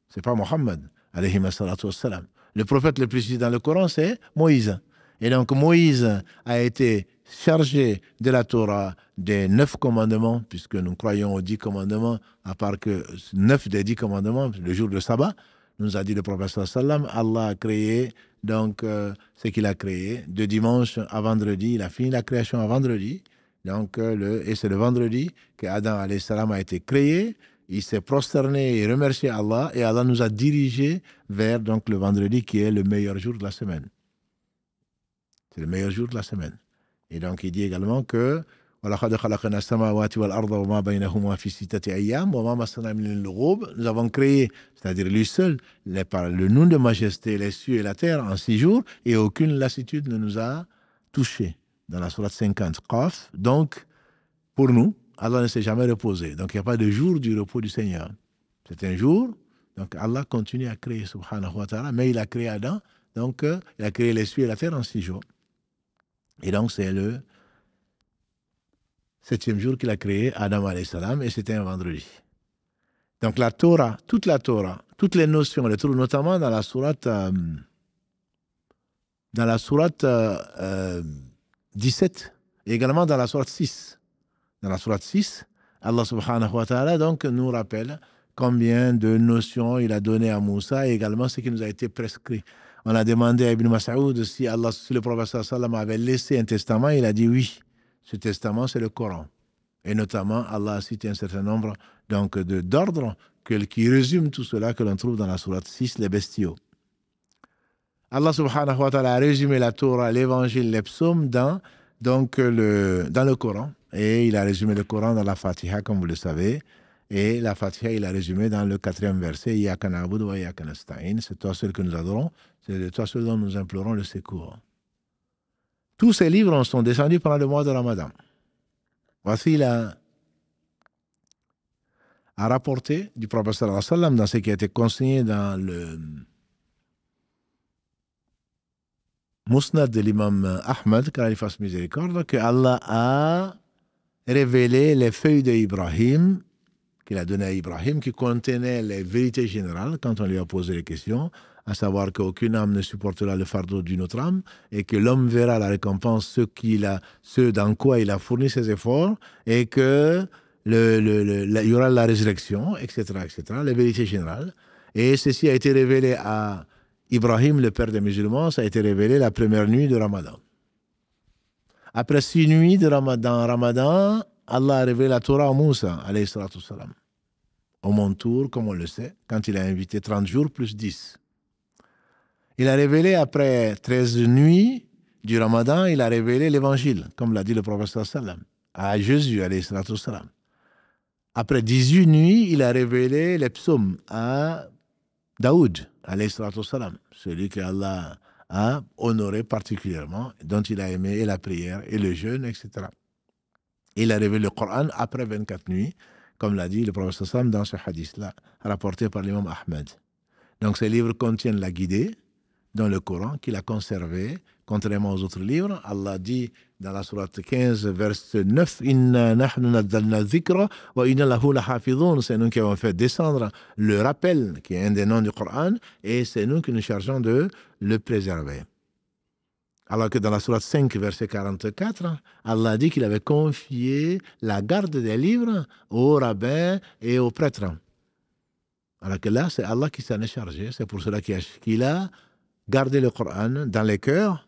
C'est pas Mohammed, Le prophète le plus cité dans le Coran, c'est Moïse. Et donc, Moïse a été chargé de la Torah, des neuf commandements, puisque nous croyons aux dix commandements, à part que neuf des dix commandements, le jour de sabbat, nous a dit le professeur Allah a créé donc euh, ce qu'il a créé de dimanche à vendredi, il a fini la création à vendredi, donc euh, le, et c'est le vendredi que Adam a été créé, il s'est prosterné et remercié Allah et Allah nous a dirigé vers donc le vendredi qui est le meilleur jour de la semaine. C'est le meilleur jour de la semaine. Et donc, il dit également que nous avons créé, c'est-à-dire lui seul, les, le nom de majesté, les cieux et la terre en six jours, et aucune lassitude ne nous a touchés. Dans la sourate 50, Qaf. Donc, pour nous, Allah ne s'est jamais reposé. Donc, il n'y a pas de jour du repos du Seigneur. C'est un jour. Donc, Allah continue à créer, subhanahu wa ta'ala, mais il a créé Adam. Donc, euh, il a créé les cieux et la terre en six jours. Et donc, c'est le septième jour qu'il a créé Adam salam et c'était un vendredi. Donc, la Torah, toute la Torah, toutes les notions, on les trouve notamment dans la sourate, euh, dans la sourate 17 euh, euh, et également dans la sourate 6. Dans la sourate 6, Allah subhanahu wa ta'ala donc nous rappelle combien de notions il a donné à Moussa et également ce qui nous a été prescrit. On a demandé à Ibn Mas'oud si, Allah, le prophète sallam avait laissé un testament. Il a dit oui, ce testament, c'est le Coran. Et notamment, Allah a cité un certain nombre donc de d'ordres qui résument tout cela que l'on trouve dans la sourate 6, les bestiaux. Allah subhanahu wa ta'ala a résumé la Torah, l'évangile, les psaumes dans, donc, le, dans le Coran. Et il a résumé le Coran dans la Fatiha, comme vous le savez. Et la Fatiha, il a résumé dans le quatrième verset, wa C'est toi seul que nous adorons, c'est de toi seul dont nous implorons le secours. Tous ces livres en sont descendus pendant le mois de Ramadan. Voici la à rapporté du prophète dans ce qui a été consigné dans le musnad de l'imam Ahmed, car il fasse miséricorde, que Allah a révélé les feuilles d'Ibrahim qu'il a données à Ibrahim, qui contenaient les vérités générales quand on lui a posé les questions, à savoir qu'aucune âme ne supportera le fardeau d'une autre âme, et que l'homme verra la récompense, ce, qu'il a, ce dans quoi il a fourni ses efforts, et que le, il y aura la résurrection, etc., etc., la vérité générale. Et ceci a été révélé à Ibrahim, le père des musulmans, ça a été révélé la première nuit de Ramadan. Après six nuits de Ramadan, Allah a révélé la Torah au Moussa, alayhi salatu salam. Au montour, comme on le sait, quand il a invité 30 jours plus 10. Il a révélé après 13 nuits du ramadan, il a révélé l'évangile, comme l'a dit le prophète sallam, à Jésus, sallam. Après 18 nuits, il a révélé les psaumes à Daoud, sallam, celui que Allah a honoré particulièrement, dont il a aimé la prière et le jeûne, etc. Il a révélé le Coran après 24 nuits, comme l'a dit le prophète sallam dans ce hadith-là, rapporté par l'imam Ahmed. Donc ces livres contiennent la guidée, dans le Coran qu'il a conservé, contrairement aux autres livres. Allah dit dans la sourate 15, verset 9, wa inna C'est nous qui avons fait descendre le rappel, qui est un des noms du Coran, et c'est nous qui nous chargeons de le préserver. Alors que dans la sourate 5, verset 44, Allah dit qu'il avait confié la garde des livres aux rabbins et aux prêtres. Alors que là, c'est Allah qui s'en est chargé. C'est pour cela qu'il a garder le Coran dans les cœurs.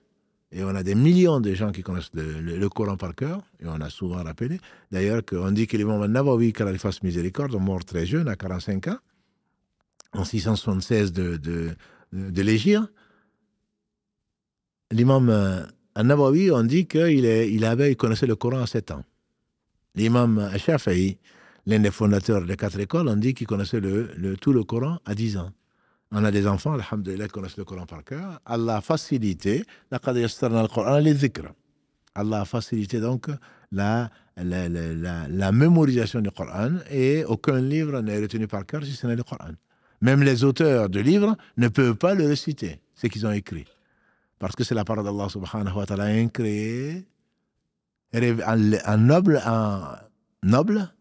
Et on a des millions de gens qui connaissent le, Coran par cœur, et on a souvent rappelé. D'ailleurs, on dit que l'imam Nawawi, car il fasse miséricorde, est mort très jeune, à 45 ans, en 676 de, de, l'Égypte. L'imam Nawawi, on dit qu'il il avait, il connaissait le Coran à 7 ans. L'imam Shafi'i, l'un des fondateurs des quatre écoles, on dit qu'il connaissait tout le Coran à 10 ans. On a des enfants, alhamdoulilah, qui connaissent le Coran par cœur. Allah a facilité, Allah a donc la, la, la, la mémorisation du Coran et aucun livre n'est retenu par cœur si ce n'est le Coran. Même les auteurs de livres ne peuvent pas le réciter, ce qu'ils ont écrit. Parce que c'est la parole d'Allah subhanahu wa ta'ala incréée, un noble, un noble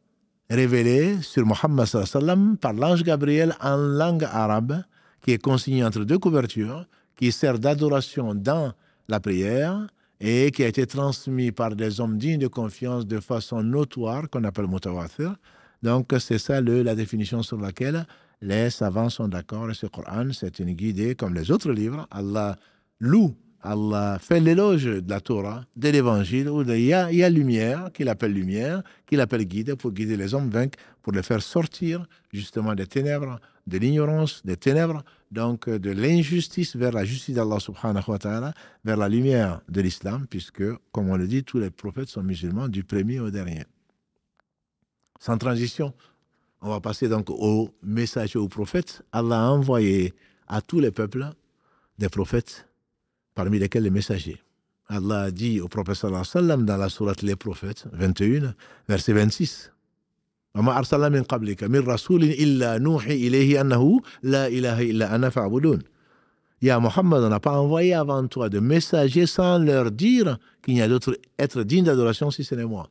révélé sur Mohammed sallam par l'ange Gabriel en langue arabe qui est consigné entre deux couvertures, qui sert d'adoration dans la prière et qui a été transmis par des hommes dignes de confiance de façon notoire, qu'on appelle mutawatir. Donc, c'est ça le, la définition sur laquelle les savants sont d'accord. Et ce Coran, c'est une guidée comme les autres livres. Allah loue, Allah fait l'éloge de la Torah, de l'évangile, où il y, a, lumière, qu'il appelle lumière, qu'il appelle guide pour guider les hommes pour les faire sortir justement des ténèbres, de l'ignorance, des ténèbres, donc euh, de l'injustice vers la justice d'Allah subhanahu wa ta'ala, vers la lumière de l'islam, puisque, comme on le dit, tous les prophètes sont musulmans du premier au dernier. Sans transition, on va passer donc au messagers aux prophètes. Allah a envoyé à tous les peuples des prophètes, parmi lesquels les messagers. Allah a dit au prophète sallallahu alayhi wa sallam dans la sourate Les Prophètes, 21, verset 26. وما أرسلنا من قبلك من رسول إلا نوحي إليه أنه لا إله إلا أنا فاعبدون يا Mohammed, on n'a pas envoyé avant toi de messagers sans leur dire qu'il n'y a d'autre être digne d'adoration si ce n'est moi.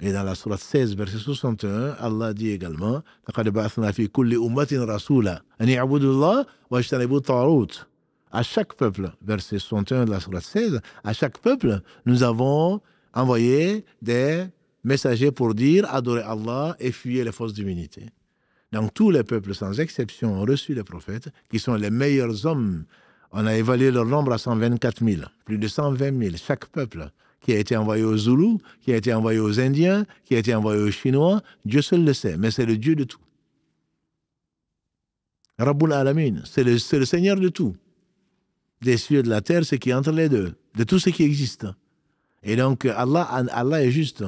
Et dans la sourate 16, verset 61, Allah dit également لَقَدْ بَعَثْنَا فِي كُلِّ أُمَّةٍ رَسُولًا أَنْ يَعْبُدُوا اللَّهَ وَاجْتَنِبُوا الطَّاغُوتَ À chaque peuple, verset 61 de la sourate 16, à chaque peuple, nous avons envoyé des messager pour dire adorer Allah et fuyez les fausses divinités. Donc tous les peuples sans exception ont reçu les prophètes qui sont les meilleurs hommes. On a évalué leur nombre à 124 000, plus de 120 000, chaque peuple qui a été envoyé aux Zoulous, qui a été envoyé aux Indiens, qui a été envoyé aux Chinois. Dieu seul le sait, mais c'est le Dieu de tout. Rabbul Alamin, c'est le, Seigneur de tout. Des cieux de la terre, ce qui est entre les deux, de tout ce qui existe. Et donc, Allah, Allah est juste.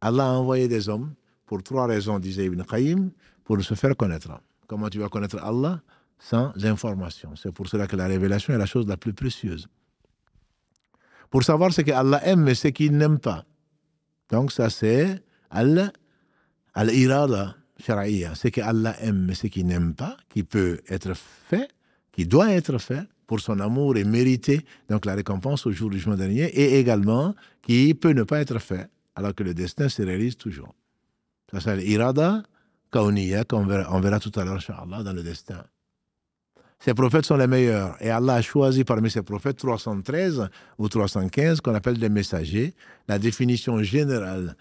Allah a envoyé des hommes pour trois raisons, disait Ibn Qayyim, pour se faire connaître. Comment tu vas connaître Allah sans information C'est pour cela que la révélation est la chose la plus précieuse. Pour savoir ce que Allah aime et ce qu'il n'aime pas. Donc ça c'est al-irada ce que Allah aime et ce qu'il n'aime pas, qui peut être fait, qui doit être fait pour son amour et mériter donc la récompense au jour du jugement dernier, et également qui peut ne pas être fait alors que le destin se réalise toujours. Ça s'appelle irada kauniya, qu'on verra, on verra tout à l'heure, Allah dans le destin. Ces prophètes sont les meilleurs. Et Allah a choisi parmi ces prophètes 313 ou 315 qu'on appelle des messagers. La définition générale,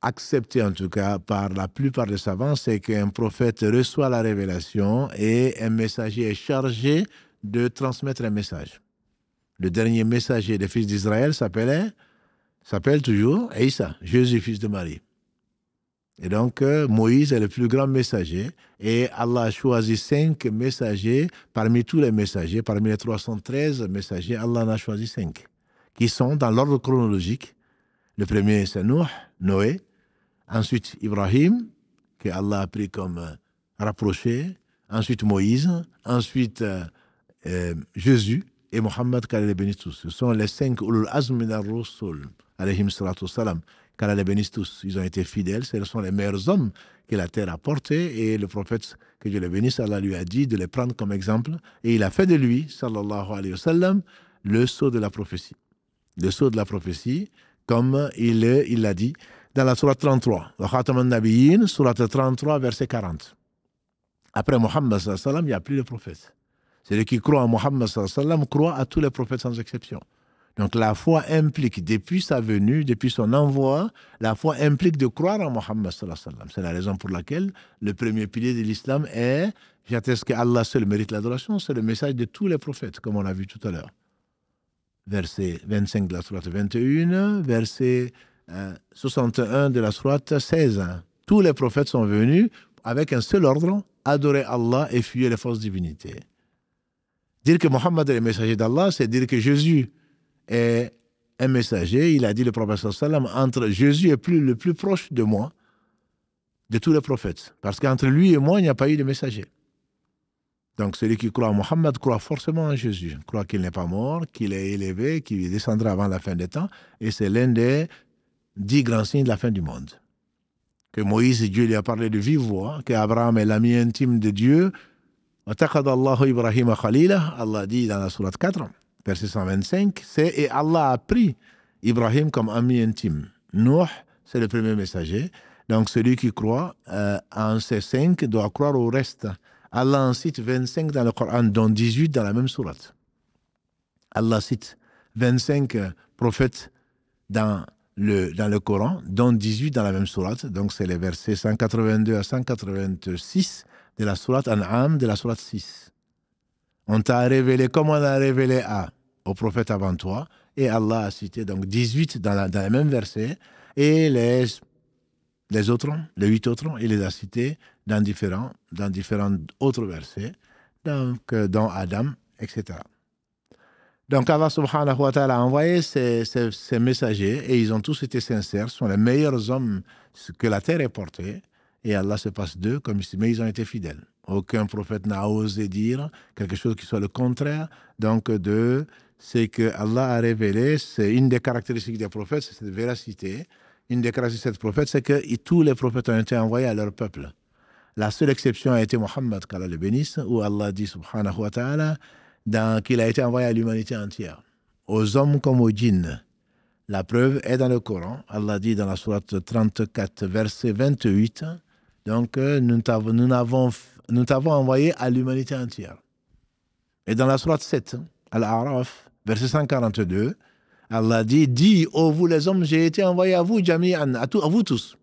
acceptée en tout cas par la plupart des savants, c'est qu'un prophète reçoit la révélation et un messager est chargé de transmettre un message. Le dernier messager des fils d'Israël s'appelait s'appelle toujours Isa, Jésus, fils de Marie. Et donc, euh, Moïse est le plus grand messager. Et Allah a choisi cinq messagers parmi tous les messagers, parmi les 313 messagers, Allah en a choisi cinq, qui sont dans l'ordre chronologique. Le premier, c'est Noé, Ensuite, Ibrahim, que Allah a pris comme euh, rapproché. Ensuite, Moïse. Ensuite, euh, Jésus et Mohammed, qu'Allah les bénisse tous. Ce sont les cinq ulul azm min Qu'Allah les bénisse tous. Ils ont été fidèles, ce sont les meilleurs hommes que la terre a portés. Et le prophète, que Dieu les bénisse, Allah lui a dit de les prendre comme exemple. Et il a fait de lui, sallallahu alayhi wa sallam, le sceau de la prophétie. Le sceau de la prophétie, comme il l'a dit dans la surah 33. la Khatam Sourate 33, verset 40. Après Mohammed, il n'y a plus de prophète. Celui qui croit en Mohammed, croit à tous les prophètes sans exception. Donc la foi implique, depuis sa venue, depuis son envoi, la foi implique de croire en Mohammed. C'est la raison pour laquelle le premier pilier de l'islam est, j'atteste que Allah seul mérite l'adoration, c'est le message de tous les prophètes, comme on l'a vu tout à l'heure. Verset 25 de la Sourate 21, verset 61 euh, de la Sourate 16. Tous les prophètes sont venus avec un seul ordre, adorer Allah et fuir les forces divinités. Dire que Mohammed est le messager d'Allah, c'est dire que Jésus et un messager. Il a dit le prophète sallam, entre Jésus est plus, le plus proche de moi de tous les prophètes. Parce qu'entre lui et moi, il n'y a pas eu de messager. Donc celui qui croit en Mohammed croit forcément en Jésus, croit qu'il n'est pas mort, qu'il est élevé, qu'il descendra avant la fin des temps. Et c'est l'un des dix grands signes de la fin du monde. Que Moïse, Dieu lui a parlé de vive voix, que Abraham est l'ami intime de Dieu. Allah dit dans la sourate 4, verset 125, c'est Et Allah a pris Ibrahim comme ami intime. Noé, c'est le premier messager. Donc celui qui croit euh, en ces cinq doit croire au reste. Allah en cite 25 dans le Coran, dont 18 dans la même sourate. Allah cite 25 euh, prophètes dans le, dans le Coran, dont 18 dans la même sourate. Donc c'est les versets 182 à 186 de la sourate An'am, de la sourate 6. On t'a révélé comme on a révélé à, au prophète avant toi, et Allah a cité donc 18 dans, la, dans le même verset, et les, les autres, les huit autres, il les a cités dans différents, dans différents autres versets, donc euh, dans Adam, etc. Donc Allah subhanahu wa ta'ala a envoyé ces messagers et ils ont tous été sincères, sont les meilleurs hommes que la terre ait portés, et Allah se passe d'eux comme mais ils ont été fidèles. Aucun prophète n'a osé dire quelque chose qui soit le contraire donc de ce que Allah a révélé. C'est une des caractéristiques des prophètes, c'est cette véracité. Une des caractéristiques des prophètes, c'est que tous les prophètes ont été envoyés à leur peuple. La seule exception a été Mohammed, qu'Allah le bénisse, où Allah dit subhanahu wa ta'ala qu'il a été envoyé à l'humanité entière, aux hommes comme aux djinns. La preuve est dans le Coran. Allah dit dans la sourate 34, verset 28, donc euh, nous n'avons nous t'avons envoyé à l'humanité entière. Et dans la sourate 7, hein, Al-A'raf, verset 142, Allah dit, dis, ô vous les hommes, j'ai été envoyé à vous, jami'an, à, vous tous.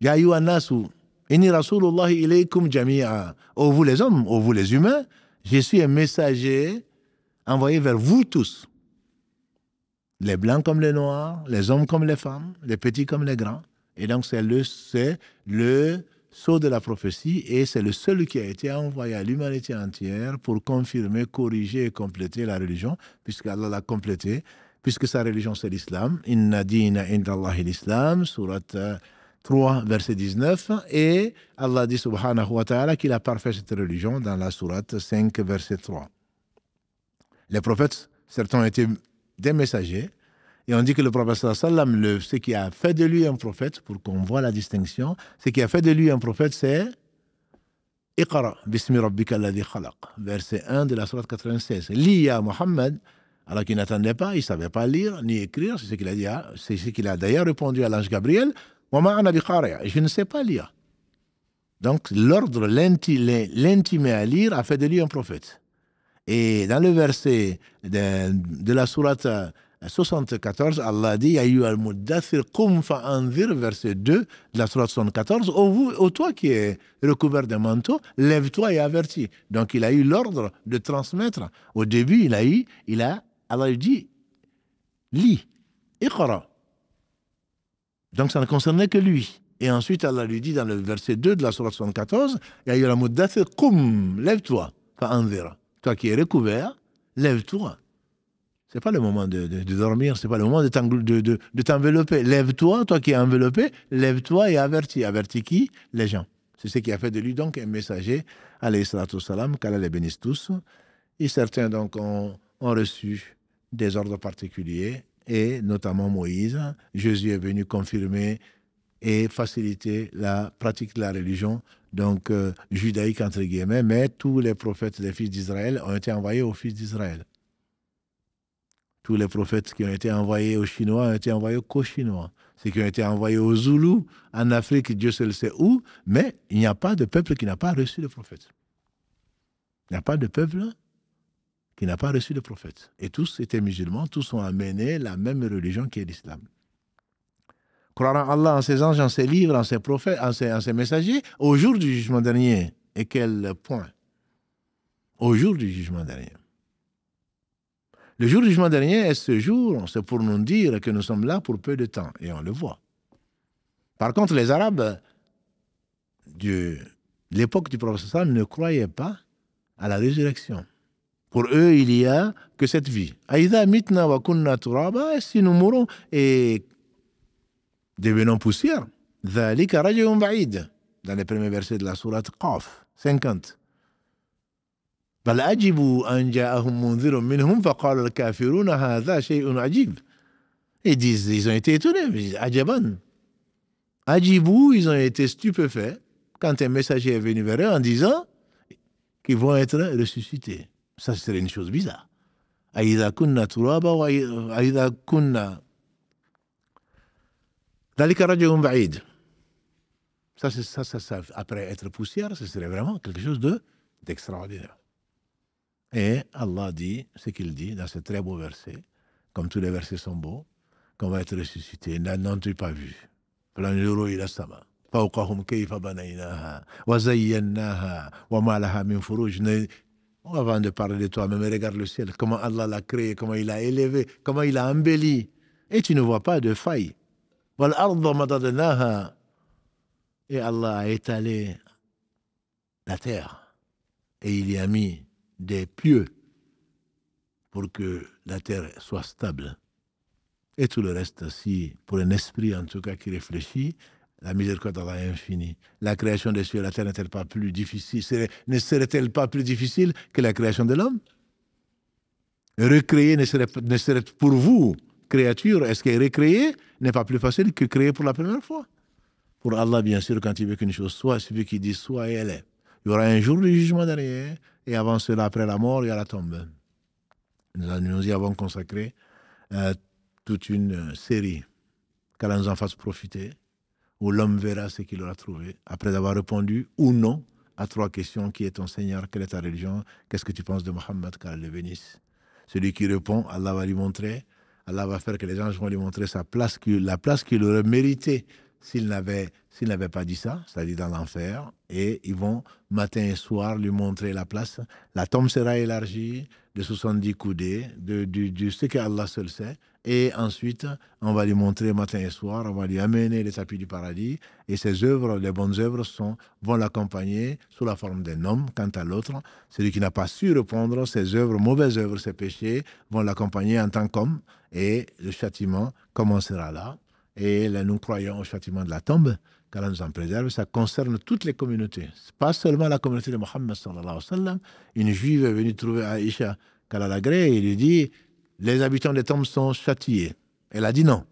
Ya rasulullah ilaykum jami'a. Ô vous les hommes, ô vous les humains, je suis un messager envoyé vers vous tous. Les blancs comme les noirs, les hommes comme les femmes, les petits comme les grands. Et donc c'est le, c'est le Saut de la prophétie et c'est le seul qui a été envoyé à l'humanité entière pour confirmer, corriger et compléter la religion, puisqu'Allah l'a complété, puisque sa religion c'est l'islam. Inna dina indallah l'islam, surat 3, euh, verset 19. Et Allah dit subhanahu wa ta'ala qu'il a parfait cette religion dans la surat 5, verset 3. Les prophètes, certains ont été des messagers, et on dit que le prophète sallam, le, ce qui a fait de lui un prophète, pour qu'on voit la distinction, ce qui a fait de lui un prophète, c'est Iqra, bismi rabbika alladhi khalaq. Verset 1 de la sourate 96. Lia Mohammed, alors qu'il n'attendait pas, il ne savait pas lire ni écrire, c'est ce qu'il a dit, c'est ce qu'il a d'ailleurs répondu à l'ange Gabriel. Je ne sais pas lire. Donc l'ordre, l'intimé à lire a fait de lui un prophète. Et dans le verset de, de la sourate 74, Allah dit il Muddathir, Kum Fa'anzir, verset 2 de la 74, Au toi qui est recouvert d'un manteau, lève-toi et avertis. Donc il a eu l'ordre de transmettre. Au début, il a eu, il a, Allah dit Lis, Donc ça ne concernait que lui. Et ensuite, Allah lui dit dans le verset 2 de la Surah 74, al Muddathir, Kum, lève-toi, Fa'anzir. Toi qui es recouvert, lève-toi n'est pas le moment de, de, ce dormir, c'est pas le moment de t'envelopper. Lève-toi, toi qui es enveloppé, lève-toi et avertis. Avertis qui Les gens. C'est ce qui a fait de lui donc un messager, alayhi salam, qu'Allah les bénisse tous. Et certains donc ont, ont reçu des ordres particuliers, et notamment Moïse. Jésus est venu confirmer et faciliter la pratique de la religion, donc euh, judaïque entre guillemets, mais tous les prophètes des fils d'Israël ont été envoyés aux fils d'Israël. Tous les prophètes qui ont été envoyés aux Chinois ont été envoyés qu'aux Chinois. Ceux qui ont été envoyés aux Zoulous, en Afrique, Dieu seul sait où, mais il n'y a pas de peuple qui n'a pas reçu de prophète. Il n'y a pas de peuple qui n'a pas reçu de prophète. Et tous étaient musulmans, tous ont amené la même religion qui est l'islam. Croire en Allah, en ses anges, en ses livres, en ses prophètes, en ses messagers, au jour du jugement dernier. Et quel point Au jour du jugement dernier. Le jour du jugement dernier est ce jour, c'est pour nous dire que nous sommes là pour peu de temps, et on le voit. Par contre, les Arabes de l'époque du Prophète ne croyaient pas à la résurrection. Pour eux, il n'y a que cette vie. Aïda mitna wa kunna si nous mourons et devenons poussière. Dans les premiers versets de la sourate Qaf, 50. بل عجبوا أن جاءهم منذر منهم فقال الكافرون هذا شيء عجيب. Ils disent, ils ont été étonnés, ils Ajaban. ils ont été stupéfaits quand un messager est venu vers eux en disant qu'ils vont être ressuscités. Ça serait une chose bizarre. Aïda kunna turaba wa aïda kunna. Dalika rajahum ba'id. Ça, ça, ça, ça, après être poussière, ce serait vraiment quelque chose d'extraordinaire. Et Allah dit ce qu'il dit dans ce très beau verset, comme tous les versets sont beaux, qu'on va être ressuscité. N'as-tu pas vu oh, avant de parler de toi Mais regarde le ciel, comment Allah l'a créé, comment il a élevé, comment il a embelli. Et tu ne vois pas de faille. Et Allah a étalé la terre et il y a mis des pieux pour que la terre soit stable. Et tout le reste, si pour un esprit en tout cas qui réfléchit, la miséricorde d'Allah est infinie. La création des cieux et de la terre n'est-elle pas plus difficile Ne serait-elle pas plus difficile que la création de l'homme Recréer ne serait, ne serait pour vous, créature, est-ce que recréer n'est pas plus facile que créer pour la première fois Pour Allah, bien sûr, quand il veut qu'une chose soit, c'est lui qui dit soit et elle est. Il y aura un jour le jugement derrière, et avant cela, après la mort, il y a la tombe. Nous, y avons consacré euh, toute une euh, série qu'Allah nous en fasse profiter, où l'homme verra ce qu'il aura trouvé, après avoir répondu ou non à trois questions qui est ton Seigneur, quelle est ta religion, qu'est-ce que tu penses de Mohammed, qu'Allah le bénisse. Celui qui répond, Allah va lui montrer, Allah va faire que les anges vont lui montrer sa place, la place qu'il aurait méritée s'il n'avait s'il n'avait pas dit ça, cest à dans l'enfer, et ils vont matin et soir lui montrer la place. La tombe sera élargie de 70 coudées, de, ce que Allah seul sait, et ensuite on va lui montrer matin et soir, on va lui amener les tapis du paradis, et ses œuvres, les bonnes œuvres sont, vont l'accompagner sous la forme d'un homme. Quant à l'autre, celui qui n'a pas su répondre, ses œuvres, mauvaises œuvres, ses péchés, vont l'accompagner en tant qu'homme, et le châtiment commencera là. Et là, nous croyons au châtiment de la tombe, qu'Allah nous en préserve. Ça concerne toutes les communautés. Pas seulement la communauté de Mohammed sallallahu alayhi wa Une juive est venue trouver Aïcha qu'Allah et lui dit Les habitants des tombes sont châtiés. Elle a dit non.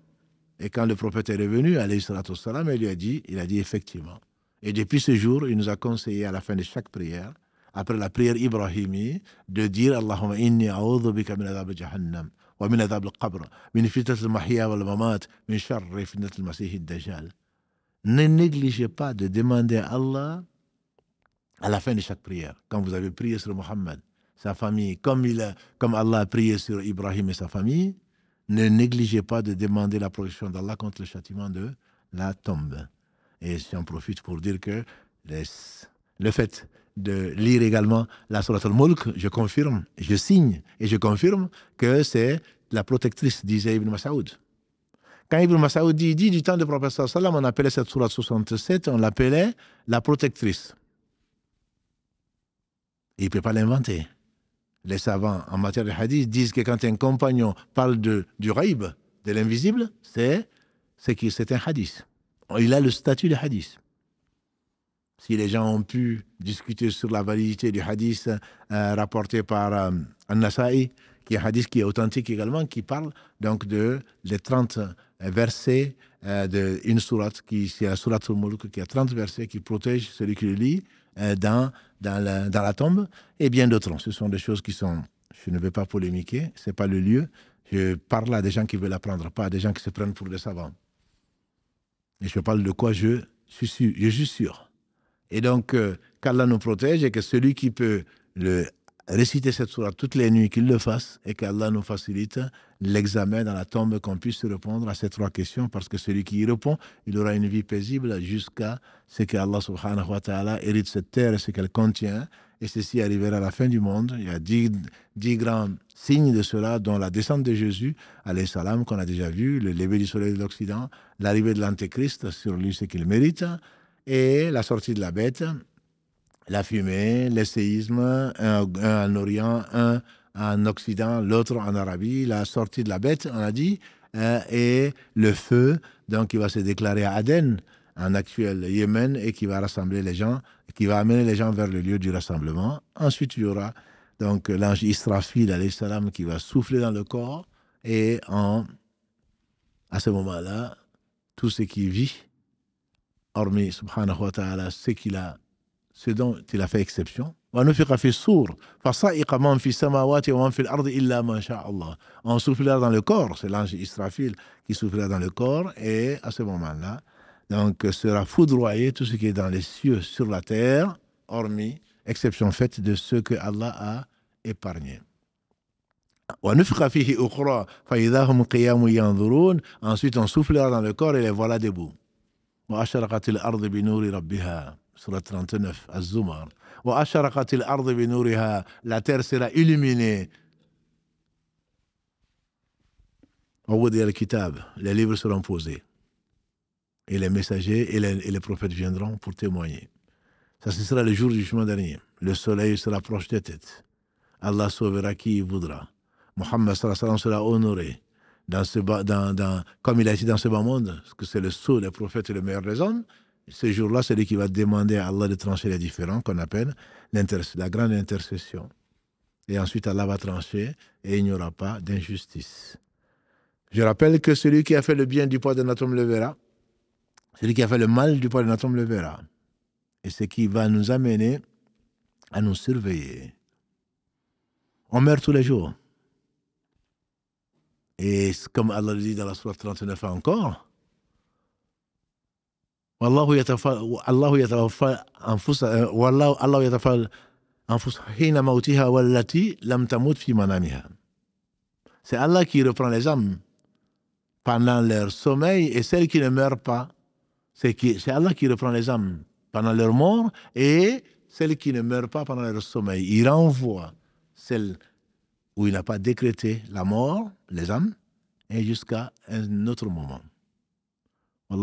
Et quand le prophète est revenu, elle il lui a dit Il a dit effectivement. Et depuis ce jour, il nous a conseillé à la fin de chaque prière, après la prière Ibrahimi, de dire Allahumma inni a'udhu bika jahannam. Ne négligez pas de demander à Allah à la fin de chaque prière, quand vous avez prié sur Mohammed, sa famille, comme, comme Allah a prié sur Ibrahim et sa famille, ne négligez pas de demander la protection d'Allah contre le châtiment de la tombe. Et j'en profite pour dire que les, le fait de lire également la Surat al-Mulk, je confirme, je signe et je confirme que c'est la protectrice, disait Ibn Quand Ibn Mas'aoud dit, dit, du temps du prophète sallam, on appelait cette Surah 67, on l'appelait la protectrice. Il ne peut pas l'inventer. Les savants en matière de hadith disent que quand un compagnon parle de, du raïb, de l'invisible, c'est, c'est, c'est un hadith. Il a le statut de hadith si les gens ont pu discuter sur la validité du hadith euh, rapporté par euh, An-Nasa'i, qui est un hadith qui est authentique également, qui parle donc de les 30 euh, versets euh, d'une sourate, qui c'est la sourate al-Mulk, qui a 30 versets qui protègent celui qui le lit dans, dans, la, dans la tombe, et bien d'autres. Ce sont des choses qui sont... Je ne vais pas polémiquer, ce n'est pas le lieu. Je parle à des gens qui veulent apprendre, pas à des gens qui se prennent pour des savants. Et je parle de quoi suis Je suis sûr et donc, euh, qu'Allah nous protège et que celui qui peut le réciter cette sourate toutes les nuits, qu'il le fasse et qu'Allah nous facilite l'examen dans la tombe, qu'on puisse répondre à ces trois questions parce que celui qui y répond, il aura une vie paisible jusqu'à ce qu'Allah subhanahu wa ta'ala hérite cette terre et ce qu'elle contient. Et ceci arrivera à la fin du monde. Il y a dix, grands signes de cela, dont la descente de Jésus, alayhi salam, qu'on a déjà vu, le lever du soleil de l'Occident, l'arrivée de l'Antéchrist, sur lui ce qu'il mérite, et la sortie de la bête, la fumée, les séismes, un, en Orient, un en Occident, l'autre en Arabie, la sortie de la bête, on a dit, euh, et le feu, donc qui va se déclarer à Aden, en actuel Yémen, et qui va rassembler les gens, qui va amener les gens vers le lieu du rassemblement. Ensuite, il y aura donc l'ange Israfil, l'islam qui va souffler dans le corps, et en, à ce moment-là, tout ce qui vit hormis subhanahu wa ta'ala ce qu'il a ce dont il a fait exception on soufflera dans le corps c'est l'ange Israfil qui soufflera dans le corps et à ce moment-là donc sera foudroyé tout ce qui est dans les cieux sur la terre hormis exception faite de ce que Allah a épargné hum ensuite on soufflera dans le corps et les voilà debout وأشرقت الأرض بنور ربها سورة 39 الزمر وأشرقت الأرض بنورها la terre sera illuminée ووضع الكتاب les livres seront posés et les messagers et les, et les prophètes viendront pour témoigner ça ce sera le jour du jugement dernier le soleil sera proche des têtes Allah sauvera qui il voudra Mohammed sera honoré ce dans, comme il a été dans ce bas monde, que c'est le sceau, le prophète et le meilleur des hommes, ce jour-là, c'est lui qui va demander à Allah de trancher les différents, qu'on appelle la grande intercession. Et ensuite, Allah va trancher et il n'y aura pas d'injustice. Je rappelle que celui qui a fait le bien du poids notre homme le verra. Celui qui a fait le mal du poids notre homme le verra. Et ce qui va nous amener à nous surveiller. On meurt tous les jours. Et comme Allah le dit dans la sourate 39 encore, C'est Allah qui reprend les âmes pendant leur sommeil et celles qui ne meurent pas, c'est Allah qui reprend les âmes pendant leur mort et celles qui ne meurent pas pendant leur sommeil. Il renvoie celles où il n'a pas décrété la mort, les âmes, et jusqu'à un autre moment. Et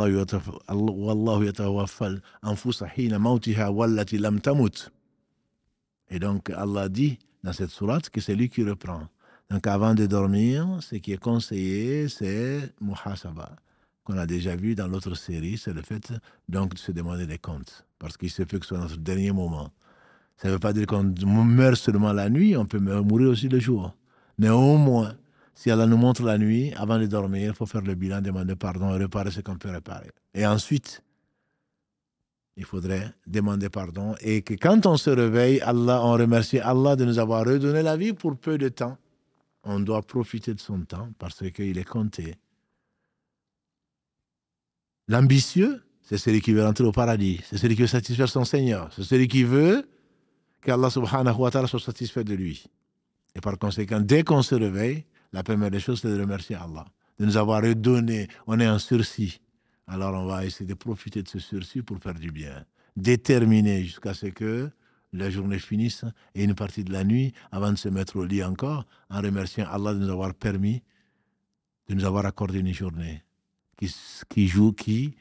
donc Allah dit dans cette sourate que c'est lui qui reprend. Donc avant de dormir, ce qui est conseillé, c'est muhasaba, qu'on a déjà vu dans l'autre série, c'est le fait donc de se demander des comptes, parce qu'il se fait que ce soit notre dernier moment. Ça ne veut pas dire qu'on meurt seulement la nuit, on peut mourir aussi le jour. Mais au moins, si Allah nous montre la nuit, avant de dormir, il faut faire le bilan, demander pardon et réparer ce qu'on peut réparer. Et ensuite, il faudrait demander pardon et que quand on se réveille, Allah, on remercie Allah de nous avoir redonné la vie pour peu de temps. On doit profiter de son temps parce qu'il est compté. L'ambitieux, c'est celui qui veut rentrer au paradis, c'est celui qui veut satisfaire son Seigneur, c'est celui qui veut qu'Allah subhanahu wa ta'ala soit satisfait de lui. Et par conséquent, dès qu'on se réveille, la première des choses, c'est de remercier Allah, de nous avoir redonné. On est en sursis. Alors on va essayer de profiter de ce sursis pour faire du bien. Déterminer jusqu'à ce que la journée finisse et une partie de la nuit avant de se mettre au lit encore, en remerciant Allah de nous avoir permis de nous avoir accordé une journée qui, qui joue, qui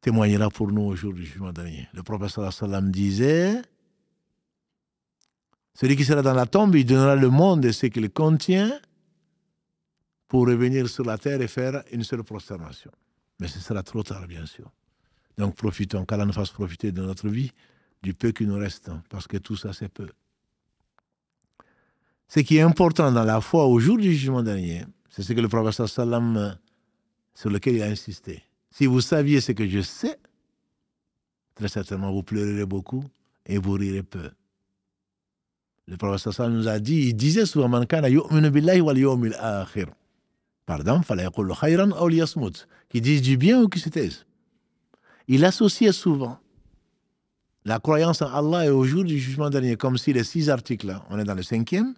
témoignera pour nous au jour du jugement dernier. Le prophète sallam disait celui qui sera dans la tombe, il donnera le monde et ce qu'il contient pour revenir sur la terre et faire une seule prosternation. Mais ce sera trop tard, bien sûr. Donc profitons, qu'Allah nous fasse profiter de notre vie, du peu qui nous reste, parce que tout ça, c'est peu. Ce qui est important dans la foi au jour du jugement dernier, c'est ce que le prophète sallam euh, sur lequel il a insisté. Si vous saviez ce que je sais, très certainement vous pleurerez beaucoup et vous rirez peu. Le professeur nous a dit, il disait souvent, man kana yu'minu billahi wal akhir. khayran aw liyasmut. Qui disent du bien ou qu'il se taisent. Il associait souvent la croyance en Allah et au jour du jugement dernier, comme si les six articles, hein, on est dans le cinquième,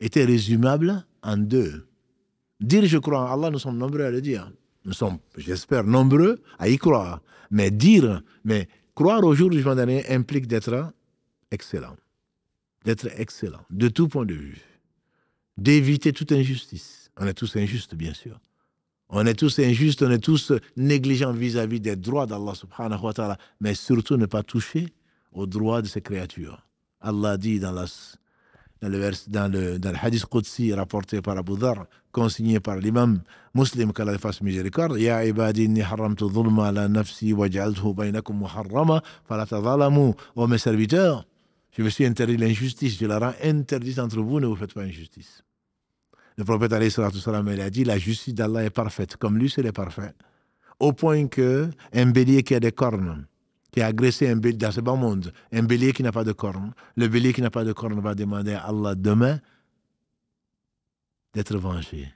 étaient résumables en deux. Dire je crois en Allah, nous sommes nombreux à le dire. Nous sommes, j'espère, nombreux à y croire. Mais dire, mais croire au jour du jugement dernier implique d'être excellent d'être excellent, de tout point de vue, d'éviter toute injustice. On est tous injustes, bien sûr. On est tous injustes, on est tous négligents vis-à-vis des droits d'Allah subhanahu wa ta'ala, mais surtout ne pas toucher aux droits de ses créatures. Allah dit dans, la, dans, le, vers, dans, le, dans le, hadith Qudsi rapporté par Abu Dhar, consigné par l'imam muslim qu'Allah fasse miséricorde, Ya ibadi haramtu dhulma ala nafsi wa ja'altuhu bainakum muharrama, falatazalamu, ô oh mes serviteurs, je me suis interdit l'injustice, je la rends interdite entre vous, ne vous faites pas injustice. Le prophète alayhi salam, il a dit, la justice d'Allah est parfaite, comme lui, c'est le parfait. Au point que un bélier qui a des cornes, qui a agressé un bélier dans ce bon monde, un bélier qui n'a pas de cornes, le bélier qui n'a pas de cornes va demander à Allah demain d'être vengé.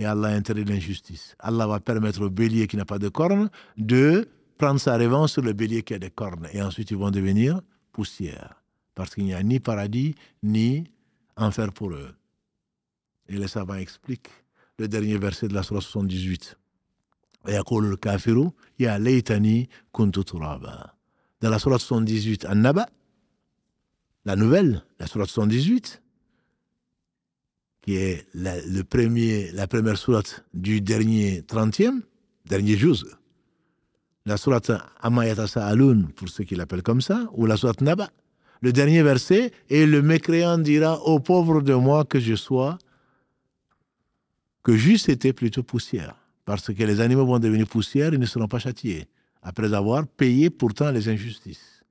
Et Allah interdit l'injustice. Allah va permettre au bélier qui n'a pas de cornes de prendre sa revanche sur le bélier qui a des cornes. Et ensuite, ils vont devenir poussière parce qu'il n'y a ni paradis, ni enfer pour eux. Et les savants expliquent le dernier verset de la 78. kafiru Dans la sourate 78, An-Naba, la nouvelle, la sourate 78, qui est la, le premier, la première sourate du dernier 30e, dernier juz, la sourate Amayatasa Alun, pour ceux qui l'appellent comme ça, ou la sourate Naba, le dernier verset, et le mécréant dira, aux pauvre de moi que je sois, que j'eusse été plutôt poussière, parce que les animaux vont devenir poussière, ils ne seront pas châtiés, après avoir payé pourtant les injustices.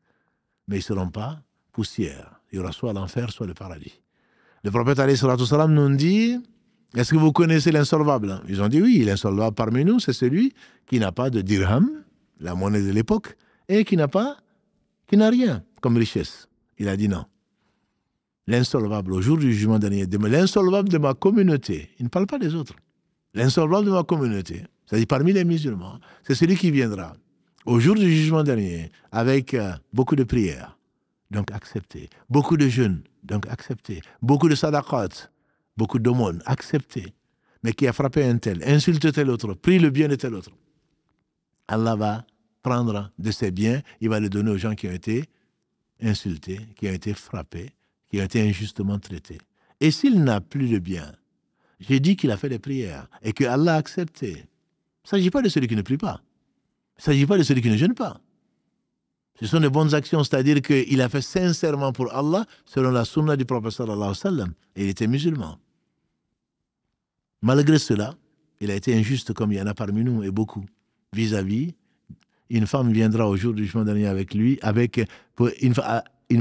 Mais ils ne seront pas poussière. Il y aura soit l'enfer, soit le paradis. Le prophète salam nous dit, est-ce que vous connaissez l'insolvable Ils ont dit oui, l'insolvable parmi nous, c'est celui qui n'a pas de dirham, la monnaie de l'époque, et qui n'a pas, qui n'a rien comme richesse. Il a dit non. L'insolvable, au jour du jugement dernier, l'insolvable de ma communauté, il ne parle pas des autres. L'insolvable de ma communauté, c'est-à-dire parmi les musulmans, c'est celui qui viendra au jour du jugement dernier avec euh, beaucoup de prières, donc accepté, Beaucoup de jeûnes, donc accepté, Beaucoup de sadaqat, beaucoup d'aumônes, accepté, Mais qui a frappé un tel, insulte tel autre, prie le bien de tel autre. Allah va prendre de ses biens, il va les donner aux gens qui ont été insulté, qui a été frappé, qui a été injustement traité. Et s'il n'a plus de bien, j'ai dit qu'il a fait des prières et que Allah a accepté. Il ne s'agit pas de celui qui ne prie pas. Il ne s'agit pas de celui qui ne jeûne pas. Ce sont de bonnes actions, c'est-à-dire qu'il a fait sincèrement pour Allah, selon la sunna du prophète Allah, et il était musulman. Malgré cela, il a été injuste comme il y en a parmi nous, et beaucoup, vis-à-vis vis à vis une femme viendra au jour du jugement dernier avec lui, avec une,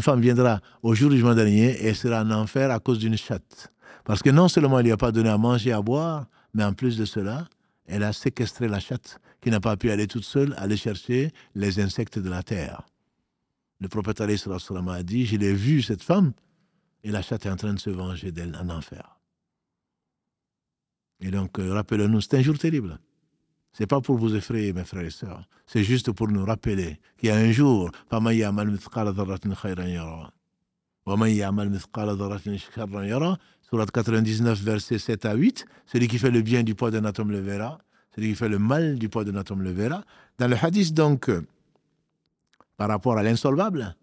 femme viendra au jour du jugement dernier et sera en enfer à cause d'une chatte. Parce que non seulement il lui a pas donné à manger et à boire, mais en plus de cela, elle a séquestré la chatte qui n'a pas pu aller toute seule aller chercher les insectes de la terre. Le prophète a dit, je l'ai vu cette femme, et la chatte est en train de se venger d'elle en enfer. Et donc, euh, rappelons-nous, c'est un jour terrible n'est pas pour vous effrayer, mes frères et sœurs. C'est juste pour nous rappeler qu'il y a un jour, Surat 99, versets 7 à 8, celui qui fait le bien du poids d'un atome le verra, celui qui fait le mal du poids d'un atome le verra. Dans le hadith, donc, par rapport à l'insolvable,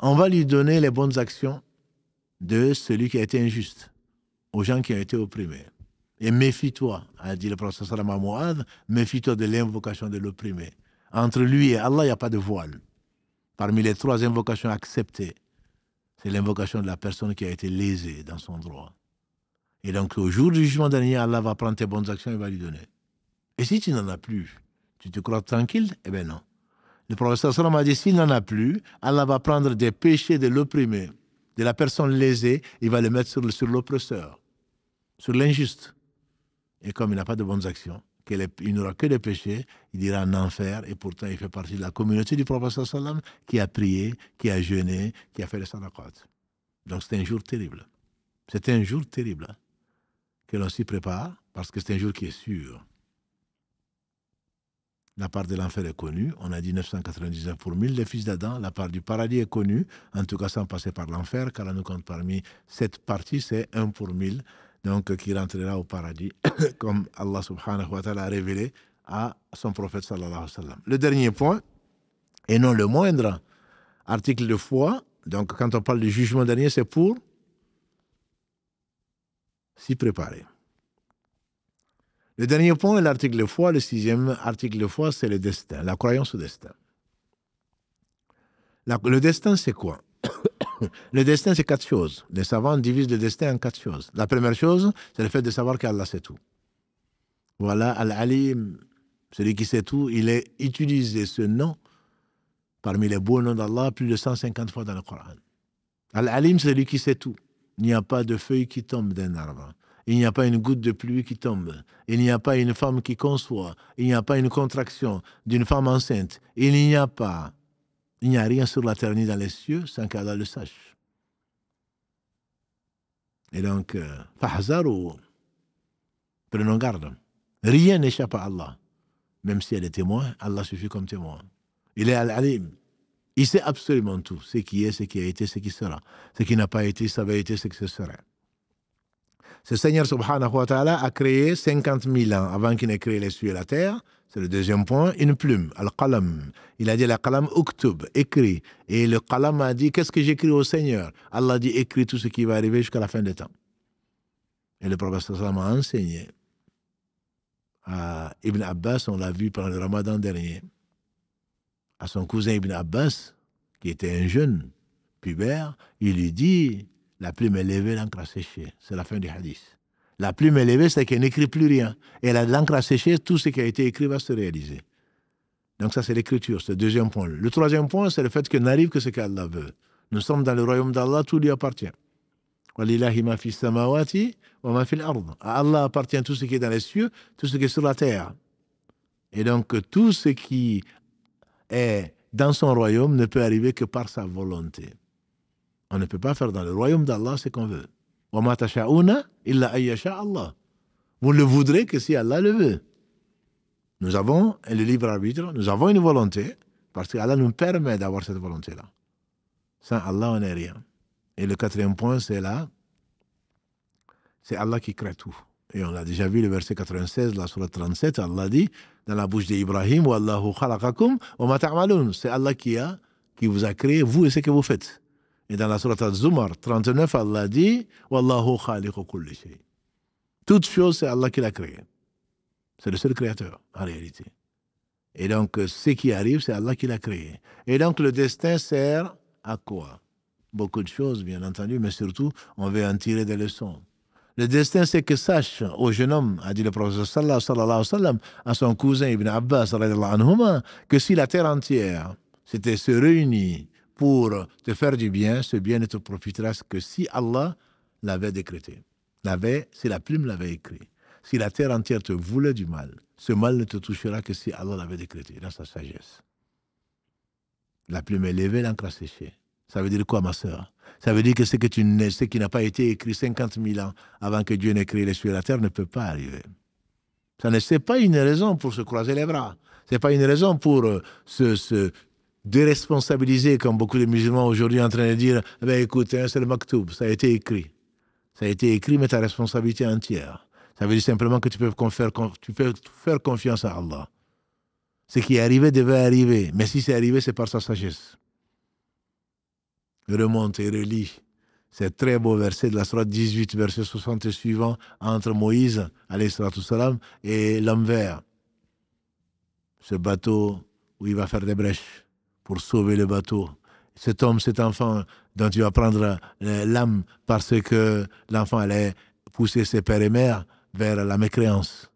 on va lui donner les bonnes actions de celui qui a été injuste, aux gens qui ont été opprimés. Et méfie-toi, a dit le prophète Salam à méfie-toi de l'invocation de l'opprimé. Entre lui et Allah, il n'y a pas de voile. Parmi les trois invocations acceptées, c'est l'invocation de la personne qui a été lésée dans son droit. Et donc, au jour du jugement dernier, Allah va prendre tes bonnes actions et va lui donner. Et si tu n'en as plus, tu te crois tranquille Eh bien non. Le professeur Salam a dit, s'il n'en a plus, Allah va prendre des péchés de l'opprimé, de la personne lésée, il va les mettre sur l'oppresseur, sur l'injuste. Et comme il n'a pas de bonnes actions, qu'il n'aura que des péchés, il ira en enfer, et pourtant il fait partie de la communauté du prophète sallam qui a prié, qui a jeûné, qui a fait les sadaqat. Donc c'est un jour terrible. C'est un jour terrible hein, que l'on s'y prépare, parce que c'est un jour qui est sûr. La part de l'enfer est connue, on a dit 999 pour 1000 les fils d'Adam, la part du paradis est connue, en tout cas sans passer par l'enfer, car on nous compte parmi cette partie, c'est 1 pour 1000 donc qui rentrera au paradis, comme Allah subhanahu wa ta'ala a révélé à son prophète sallallahu alayhi wa sallam. Le dernier point, et non le moindre, article de foi, donc quand on parle du jugement dernier, c'est pour s'y préparer. Le dernier point est l'article de foi. Le sixième article de foi, c'est le destin, la croyance au destin. le destin, c'est quoi Le destin, c'est quatre choses. Les savants divisent le destin en quatre choses. La première chose, c'est le fait de savoir qu'Allah sait tout. Voilà, Al-Alim, celui qui sait tout, il est utilisé ce nom parmi les beaux noms d'Allah plus de 150 fois dans le Coran. Al-Alim, c'est celui qui sait tout. Il n'y a pas de feuille qui tombe d'un arbre. Il n'y a pas une goutte de pluie qui tombe. Il n'y a pas une femme qui conçoit. Il n'y a pas une contraction d'une femme enceinte. Il n'y a pas il n'y a rien sur la terre ni dans les cieux sans qu'Allah le sache. Et donc, ou euh, prenons garde. Rien n'échappe à Allah. Même si elle est témoin, Allah suffit comme témoin. Il est Al-Alim. Il sait absolument tout. Ce qui est, ce qui a été, ce qui sera. Ce qui n'a pas été, ça va être, ce que ce sera. Ce Seigneur subhanahu wa ta'ala a créé 50 000 ans avant qu'il n'ait créé les cieux et la terre. C'est le deuxième point. Une plume, al-qalam. Il a dit al qalam uktub, écrit. Et le qalam a dit Qu'est-ce que j'écris au Seigneur Allah dit Écris tout ce qui va arriver jusqu'à la fin des temps. Et le prophète a enseigné à Ibn Abbas, on l'a vu pendant le ramadan dernier, à son cousin Ibn Abbas, qui était un jeune pubère, il lui dit La plume est levée, l'encre séché. C'est la fin du hadith. La plume élevée, c'est qu'elle n'écrit plus rien. Et la l'encre a séché tout ce qui a été écrit va se réaliser. Donc ça, c'est l'écriture, c'est le deuxième point. Le troisième point, c'est le fait que n'arrive que ce qu'Allah veut. Nous sommes dans le royaume d'Allah, tout lui appartient. À Allah appartient tout ce qui est dans les cieux, tout ce qui est sur la terre. Et donc tout ce qui est dans son royaume ne peut arriver que par sa volonté. On ne peut pas faire dans le royaume d'Allah ce qu'on veut. Vous ne le voudrez que si Allah le veut. Nous avons le libre arbitre, nous avons une volonté, parce qu'Allah nous permet d'avoir cette volonté-là. Sans Allah, on n'est rien. Et le quatrième point, c'est là, c'est Allah qui crée tout. Et on a déjà vu, le verset 96, la sourate 37, Allah dit, dans la bouche d'Ibrahim, C'est Allah qui a, qui vous a créé, vous et ce que vous faites. Et dans la sourate Zumar 39, Allah dit Wallahu khaliqu kulli shay. Toute chose, c'est Allah qui l'a créé. C'est le seul créateur, en réalité. Et donc, ce qui arrive, c'est Allah qui l'a créé. Et donc, le destin sert à quoi Beaucoup de choses, bien entendu, mais surtout, on veut en tirer des leçons. Le destin, c'est que sache, au jeune homme, a dit le prophète sallallahu alayhi wa sallam, à son cousin Ibn Abbas, que si la terre entière s'était se pour te faire du bien, ce bien ne te profitera que si Allah l'avait décrété, l'avait, si la plume l'avait écrit. Si la terre entière te voulait du mal, ce mal ne te touchera que si Allah l'avait décrété, dans sa sagesse. La plume est levée, l'encre séché. Ça veut dire quoi, ma sœur Ça veut dire que ce, qui n'a pas été écrit 50 000 ans avant que Dieu n'ait créé les cieux et la terre ne peut pas arriver. Ça n'est pas une raison pour se croiser les bras. C'est pas une raison pour euh, se, déresponsabiliser comme beaucoup de musulmans aujourd'hui en train de dire eh ben, écoute, hein, c'est le maktoub, ça a été écrit. Ça a été écrit, mais ta responsabilité entière. Ça veut dire simplement que tu peux, faire, tu peux faire confiance à Allah. Ce qui est arrivé devait arriver, mais si c'est arrivé, c'est par sa sagesse. Remonte et relis ces très beau verset de la Surah 18, verset 60 et suivant, entre Moïse, salam, et l'homme vert. Ce bateau où il va faire des brèches pour sauver le bateau. Cet homme, cet enfant dont tu vas prendre euh, l'âme parce que l'enfant allait pousser ses pères et mères vers la mécréance.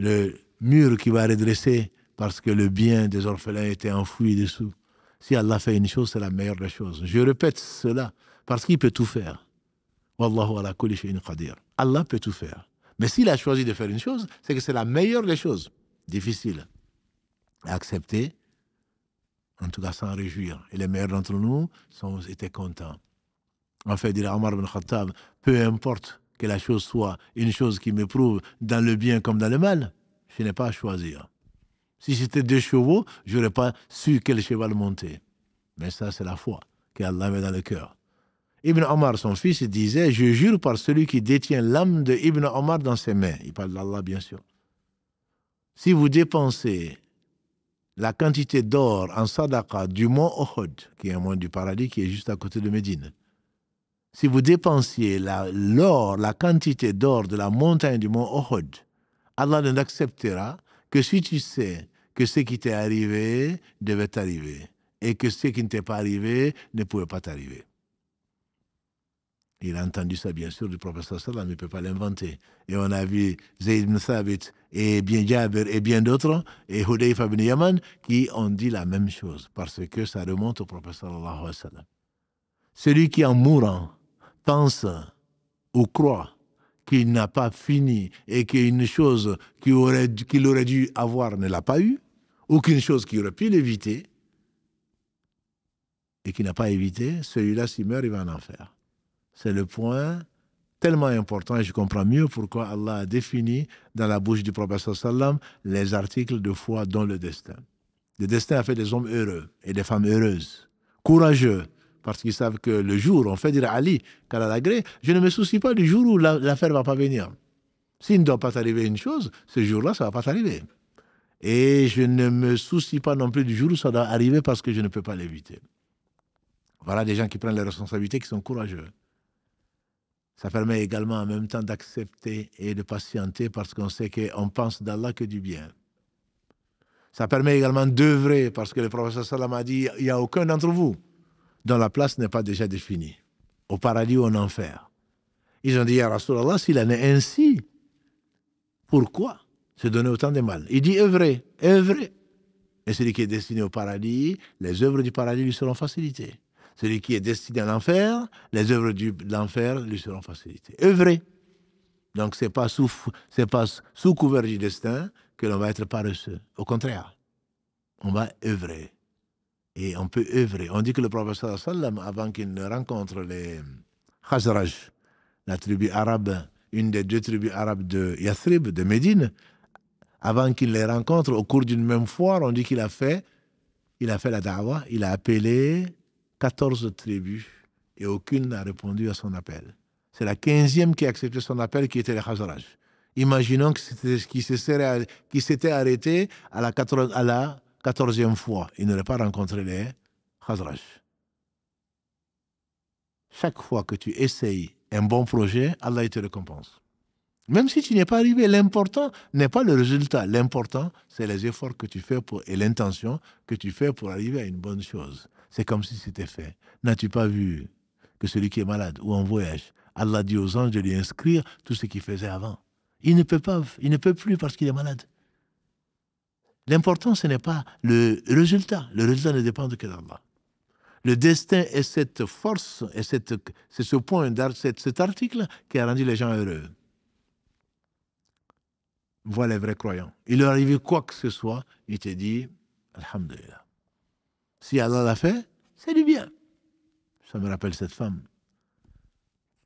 Le mur qui va redresser parce que le bien des orphelins était enfoui dessous. Si Allah fait une chose, c'est la meilleure des choses. Je répète cela parce qu'il peut tout faire. Allah peut tout faire. Mais s'il a choisi de faire une chose, c'est que c'est la meilleure des choses. Difficile à accepter, en tout cas sans réjouir. Et les meilleurs d'entre nous sont, étaient contents. En fait, dit Omar ibn Khattab, peu importe que la chose soit une chose qui m'éprouve dans le bien comme dans le mal, je n'ai pas à choisir. Si c'était deux chevaux, je n'aurais pas su quel cheval monter. Mais ça, c'est la foi qu'Allah avait dans le cœur. Ibn Omar, son fils, disait Je jure par celui qui détient l'âme de Ibn Omar dans ses mains. Il parle d'Allah, bien sûr. Si vous dépensez la quantité d'or en sadaqa du mont Ohod, qui est un mont du paradis qui est juste à côté de Médine. Si vous dépensiez l'or, la, quantité d'or de la montagne du mont Ohod, Allah ne l'acceptera que si tu sais que ce qui t'est arrivé devait t'arriver et que ce qui ne t'est pas arrivé ne pouvait pas t'arriver. Il a entendu ça, bien sûr, du professeur Salam, il ne peut pas l'inventer. Et on a vu Zayd ibn Thabit et bien et bien d'autres, et Hodeif ibn Yaman, qui ont dit la même chose, parce que ça remonte au professeur Allah. Celui qui, en mourant, pense ou croit qu'il n'a pas fini et qu'une chose qu'il aurait, dû avoir ne l'a pas eu, ou qu'une chose qu'il aurait pu l'éviter et qu'il n'a pas évité, celui-là, s'il meurt, il va en enfer. C'est le point tellement important et je comprends mieux pourquoi Allah a défini dans la bouche du prophète sallam les articles de foi dans le destin. Le destin a fait des hommes heureux et des femmes heureuses, courageux, parce qu'ils savent que le jour, on fait dire Ali, car je ne me soucie pas du jour où l'affaire va pas venir. S'il ne doit pas arriver une chose, ce jour-là, ça va pas t'arriver. Et je ne me soucie pas non plus du jour où ça doit arriver parce que je ne peux pas l'éviter. Voilà des gens qui prennent les responsabilités, qui sont courageux. Ça permet également en même temps d'accepter et de patienter parce qu'on sait qu'on pense d'Allah que du bien. Ça permet également d'œuvrer parce que le professeur Salam a dit il n'y a aucun d'entre vous dont la place n'est pas déjà définie, au paradis ou en enfer. Ils ont dit à Rasulallah, s'il en est ainsi, pourquoi se donner autant de mal Il dit œuvrer, œuvrer. Et celui qui est destiné au paradis, les œuvres du paradis lui seront facilitées. Celui qui est destiné à l'enfer, les œuvres du, de l'enfer lui seront facilitées. Œuvrer. Donc ce n'est pas, sous, pas sous couvert du destin que l'on va être paresseux. Au contraire, on va œuvrer. Et on peut œuvrer. On dit que le professeur sallam, avant qu'il ne rencontre les Khazraj, la tribu arabe, une des deux tribus arabes de Yathrib, de Médine, avant qu'il les rencontre, au cours d'une même foire, on dit qu'il a fait, il a fait la dawa, il a appelé 14 tribus et aucune n'a répondu à son appel. C'est la 15e qui a accepté son appel qui était le Khazaraj. Imaginons qu'il s'était arrêté à la, 14, à la 14e fois. Il n'aurait pas rencontré les Khazaraj. Chaque fois que tu essayes un bon projet, Allah te récompense. Même si tu n'es pas arrivé, l'important n'est pas le résultat. L'important, c'est les efforts que tu fais pour, et l'intention que tu fais pour arriver à une bonne chose c'est comme si c'était fait. N'as-tu pas vu que celui qui est malade ou en voyage, Allah dit aux anges de lui inscrire tout ce qu'il faisait avant. Il ne peut pas, il ne peut plus parce qu'il est malade. L'important, ce n'est pas le résultat. Le résultat ne dépend que d'Allah. Le destin est cette force, et cette, c'est ce point, cet, cet article qui a rendu les gens heureux. Voilà les vrais croyants. Il leur arrive quoi que ce soit, il te dit, Alhamdulillah. Si Allah l'a fait, c'est du bien. Ça me rappelle cette femme,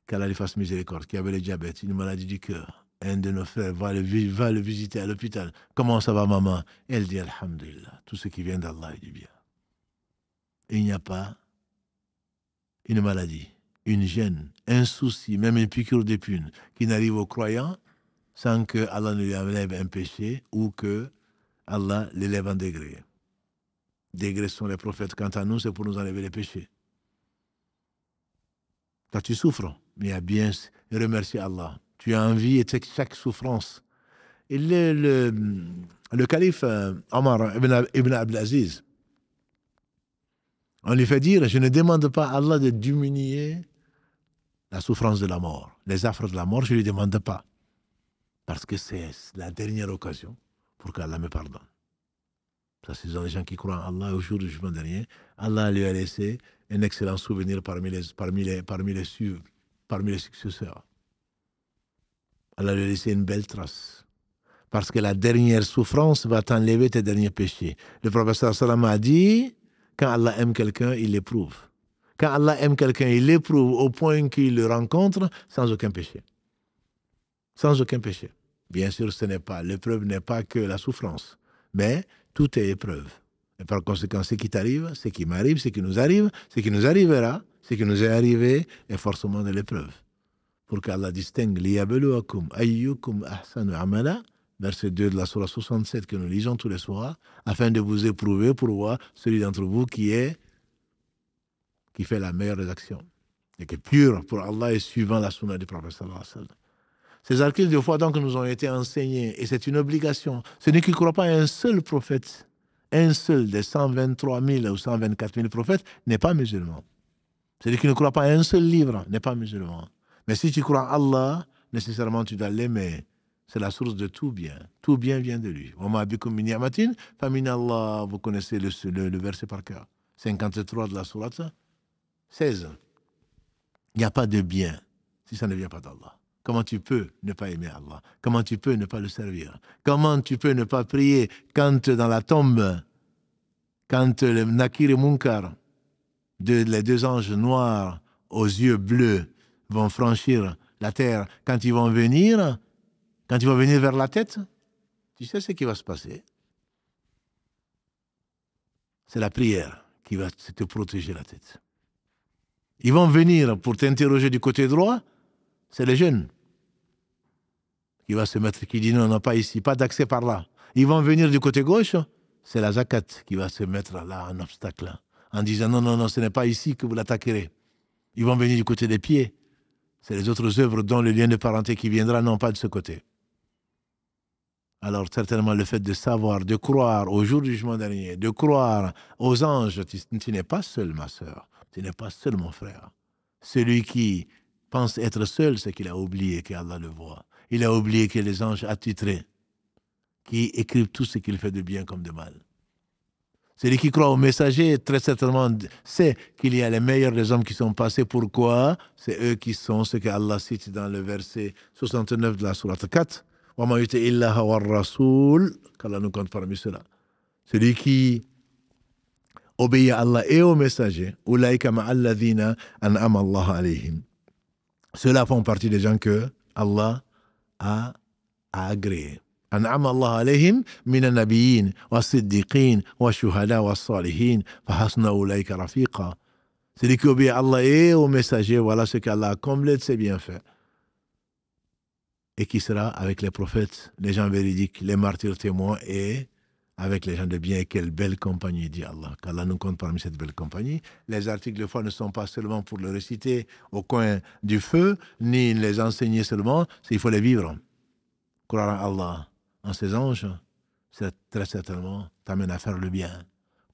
qu'Allah lui fasse miséricorde, qui avait le diabète, une maladie du cœur. Un de nos frères va le, visiter à l'hôpital. Comment ça va, maman Elle dit Alhamdulillah, tout ce qui vient d'Allah est du bien. Il n'y a pas une maladie, une gêne, un souci, même une piqûre d'épine qui n'arrive aux croyants sans que Allah ne lui enlève un péché ou que Allah l'élève en degré dégraissons les prophètes quant à nous, c'est pour nous enlever les péchés. Quand tu souffres, mais a bien remercier Allah. Tu as envie et chaque souffrance. Et le, calife euh, Omar ibn, ibn Abdelaziz, on lui fait dire, je ne demande pas à Allah de diminuer la souffrance de la mort. Les affres de la mort, je ne lui demande pas. Parce que c'est la dernière occasion pour qu'Allah me pardonne. Ça, ce sont les gens qui croient en Allah au jour du jugement dernier. Allah lui a laissé un excellent souvenir parmi les, parmi les, parmi les, successeurs. Allah lui a laissé une belle trace. Parce que la dernière souffrance va t'enlever tes derniers péchés. Le professeur Salam a dit quand Allah aime quelqu'un, il l'éprouve. Quand Allah aime quelqu'un, il l'éprouve au point qu'il le rencontre sans aucun péché. Sans aucun péché. Bien sûr, ce n'est pas, l'épreuve n'est pas que la souffrance mais tout est épreuve. Et par conséquent, ce qui t'arrive, ce qui m'arrive, ce qui nous arrive, ce qui nous arrivera, ce qui nous est arrivé est forcément de l'épreuve. Pour qu'Allah distingue liyabluwakum ayyukum ahsanu amala, verset 2 de la Surah 67 que nous lisons tous les soirs, afin de vous éprouver pour voir celui d'entre vous qui est qui fait la meilleure des actions. Et qui est pur pour Allah et suivant la sunna du prophète sallallahu alayhi wa sallam. Ces articles de foi donc nous ont été enseignés et c'est une obligation. Celui qui ne croit pas à un seul prophète, un seul des 123 000 ou 124 000 prophètes n'est pas musulman. Celui qui ne croit pas à un seul livre n'est pas musulman. Mais si tu crois à Allah, nécessairement tu dois l'aimer. C'est la source de tout bien. Tout bien vient de lui. Vous connaissez le, verset par cœur. 53 de la sourate 16. Il n'y a pas de bien si ça ne vient pas d'Allah. Comment tu peux ne pas aimer Allah Comment tu peux ne pas le servir Comment tu peux ne pas prier quand dans la tombe, quand le Nakir et Munkar, de, les deux anges noirs aux yeux bleus, vont franchir la terre, quand ils vont venir, quand ils vont venir vers la tête, tu sais ce qui va se passer. C'est la prière qui va te protéger la tête. Ils vont venir pour t'interroger du côté droit, c'est les jeunes qui va se mettre, qui dit non, non, pas ici, pas d'accès par là. Ils vont venir du côté gauche, c'est la zakat qui va se mettre là en obstacle, en disant non, non, non, ce n'est pas ici que vous l'attaquerez. Ils vont venir du côté des pieds, c'est les autres œuvres dont le lien de parenté qui viendra, non pas de ce côté. Alors certainement le fait de savoir, de croire au jour du jugement dernier, de croire aux anges, tu, tu n'es pas seul ma soeur, tu n'es pas seul mon frère. Celui qui pense être seul, c'est qu'il a oublié qu'Allah le voit. Il a oublié que les anges attitrés, qui écrivent tout ce qu'il fait de bien comme de mal. Celui qui croit au messager, très certainement, sait qu'il y a les meilleurs des hommes qui sont passés. Pourquoi C'est eux qui sont ce que Allah cite dans le verset 69 de la Sourate 4. Qu'Allah nous compte parmi Celui qui obéit à Allah et au messager, Allah alayhim. Ceux-là font partie des gens que Allah a, a agréés. أنعم الله عليهم من النبيين والصديقين والشهداء والصالحين فحسن أولئك رفيقا Celui qui obéit à Allah et au messager, voilà ce qu'Allah a comblé de ses bienfaits. Et qui sera avec les prophètes, les gens véridiques, les martyrs témoins et avec les gens de bien quelle belle compagnie, dit Allah. Qu'Allah nous compte parmi cette belle compagnie. Les articles de foi ne sont pas seulement pour le réciter au coin du feu, ni les enseigner seulement, il faut les vivre. Croire en Allah, en ses anges, c'est très certainement t'amène à faire le bien.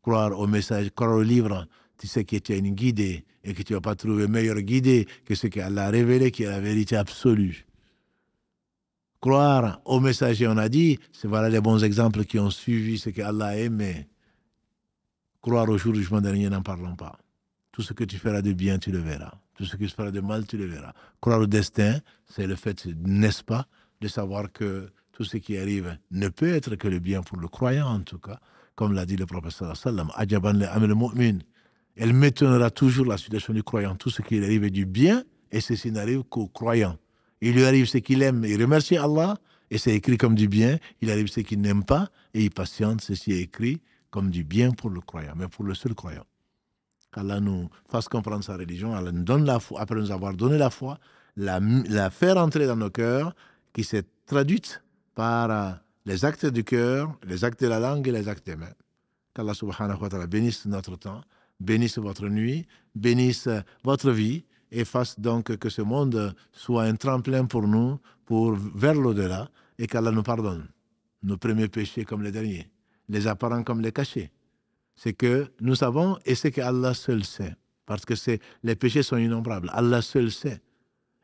Croire au message, croire au livre, tu sais que tu as une guidée et que tu ne vas pas trouver meilleure guidée que ce qu'Allah a révélé, qui est la vérité absolue croire aux messagers. On a dit, c'est voilà les bons exemples qui ont suivi ce que Allah a aimé. Croire au jour du jugement dernier, n'en parlons pas. Tout ce que tu feras de bien, tu le verras. Tout ce que tu feras de mal, tu le verras. Croire au destin, c'est le fait, n'est-ce pas, de savoir que tout ce qui arrive ne peut être que le bien pour le croyant, en tout cas. Comme l'a dit le professeur Elle m'étonnera toujours la situation du croyant. Tout ce qui arrive est du bien, et ceci n'arrive qu'au croyant. Il lui arrive ce qu'il aime, il remercie Allah, et c'est écrit comme du bien. Il arrive ce qu'il n'aime pas, et il patiente, ceci est écrit comme du bien pour le croyant, mais pour le seul croyant. Qu'Allah nous fasse comprendre sa religion, Allah nous donne la foi, après nous avoir donné la foi, la, faire entrer dans nos cœurs, qui s'est traduite par euh, les actes du cœur, les actes de la langue et les actes des mains. Qu'Allah subhanahu wa ta'ala bénisse notre temps, bénisse votre nuit, bénisse euh, votre vie, et fasse donc que ce monde soit un tremplin pour nous, pour vers l'au-delà, et qu'Allah nous pardonne nos premiers péchés comme les derniers, les apparents comme les cachés. C'est que nous savons et c'est que Allah seul sait, parce que c'est les péchés sont innombrables. Allah seul sait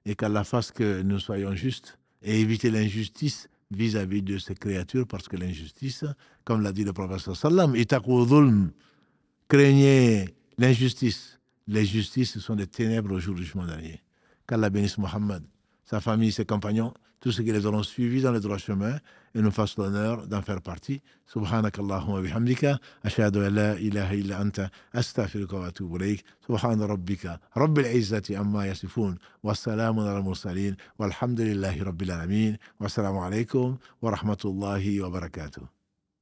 et qu'Allah fasse que nous soyons justes et éviter l'injustice vis-à-vis de ces créatures, parce que l'injustice, comme l'a dit le prophète sallam, craignez l'injustice les justices, sont des ténèbres au jour du jugement dernier. Qu'Allah bénisse Mohammed, sa famille, ses compagnons, tous ceux qui les auront suivis dans le droit chemin et nous fassent l'honneur d'en faire partie. wa bihamdika, ashadu ala ilaha illa anta, astaghfiruka wa atubu ilayk, subhan rabbika, rabbil izzati amma yasifun, wassalamu ala mursalin, walhamdulillahi rabbil alamin, wassalamu alaikum wa rahmatullahi wa barakatuh.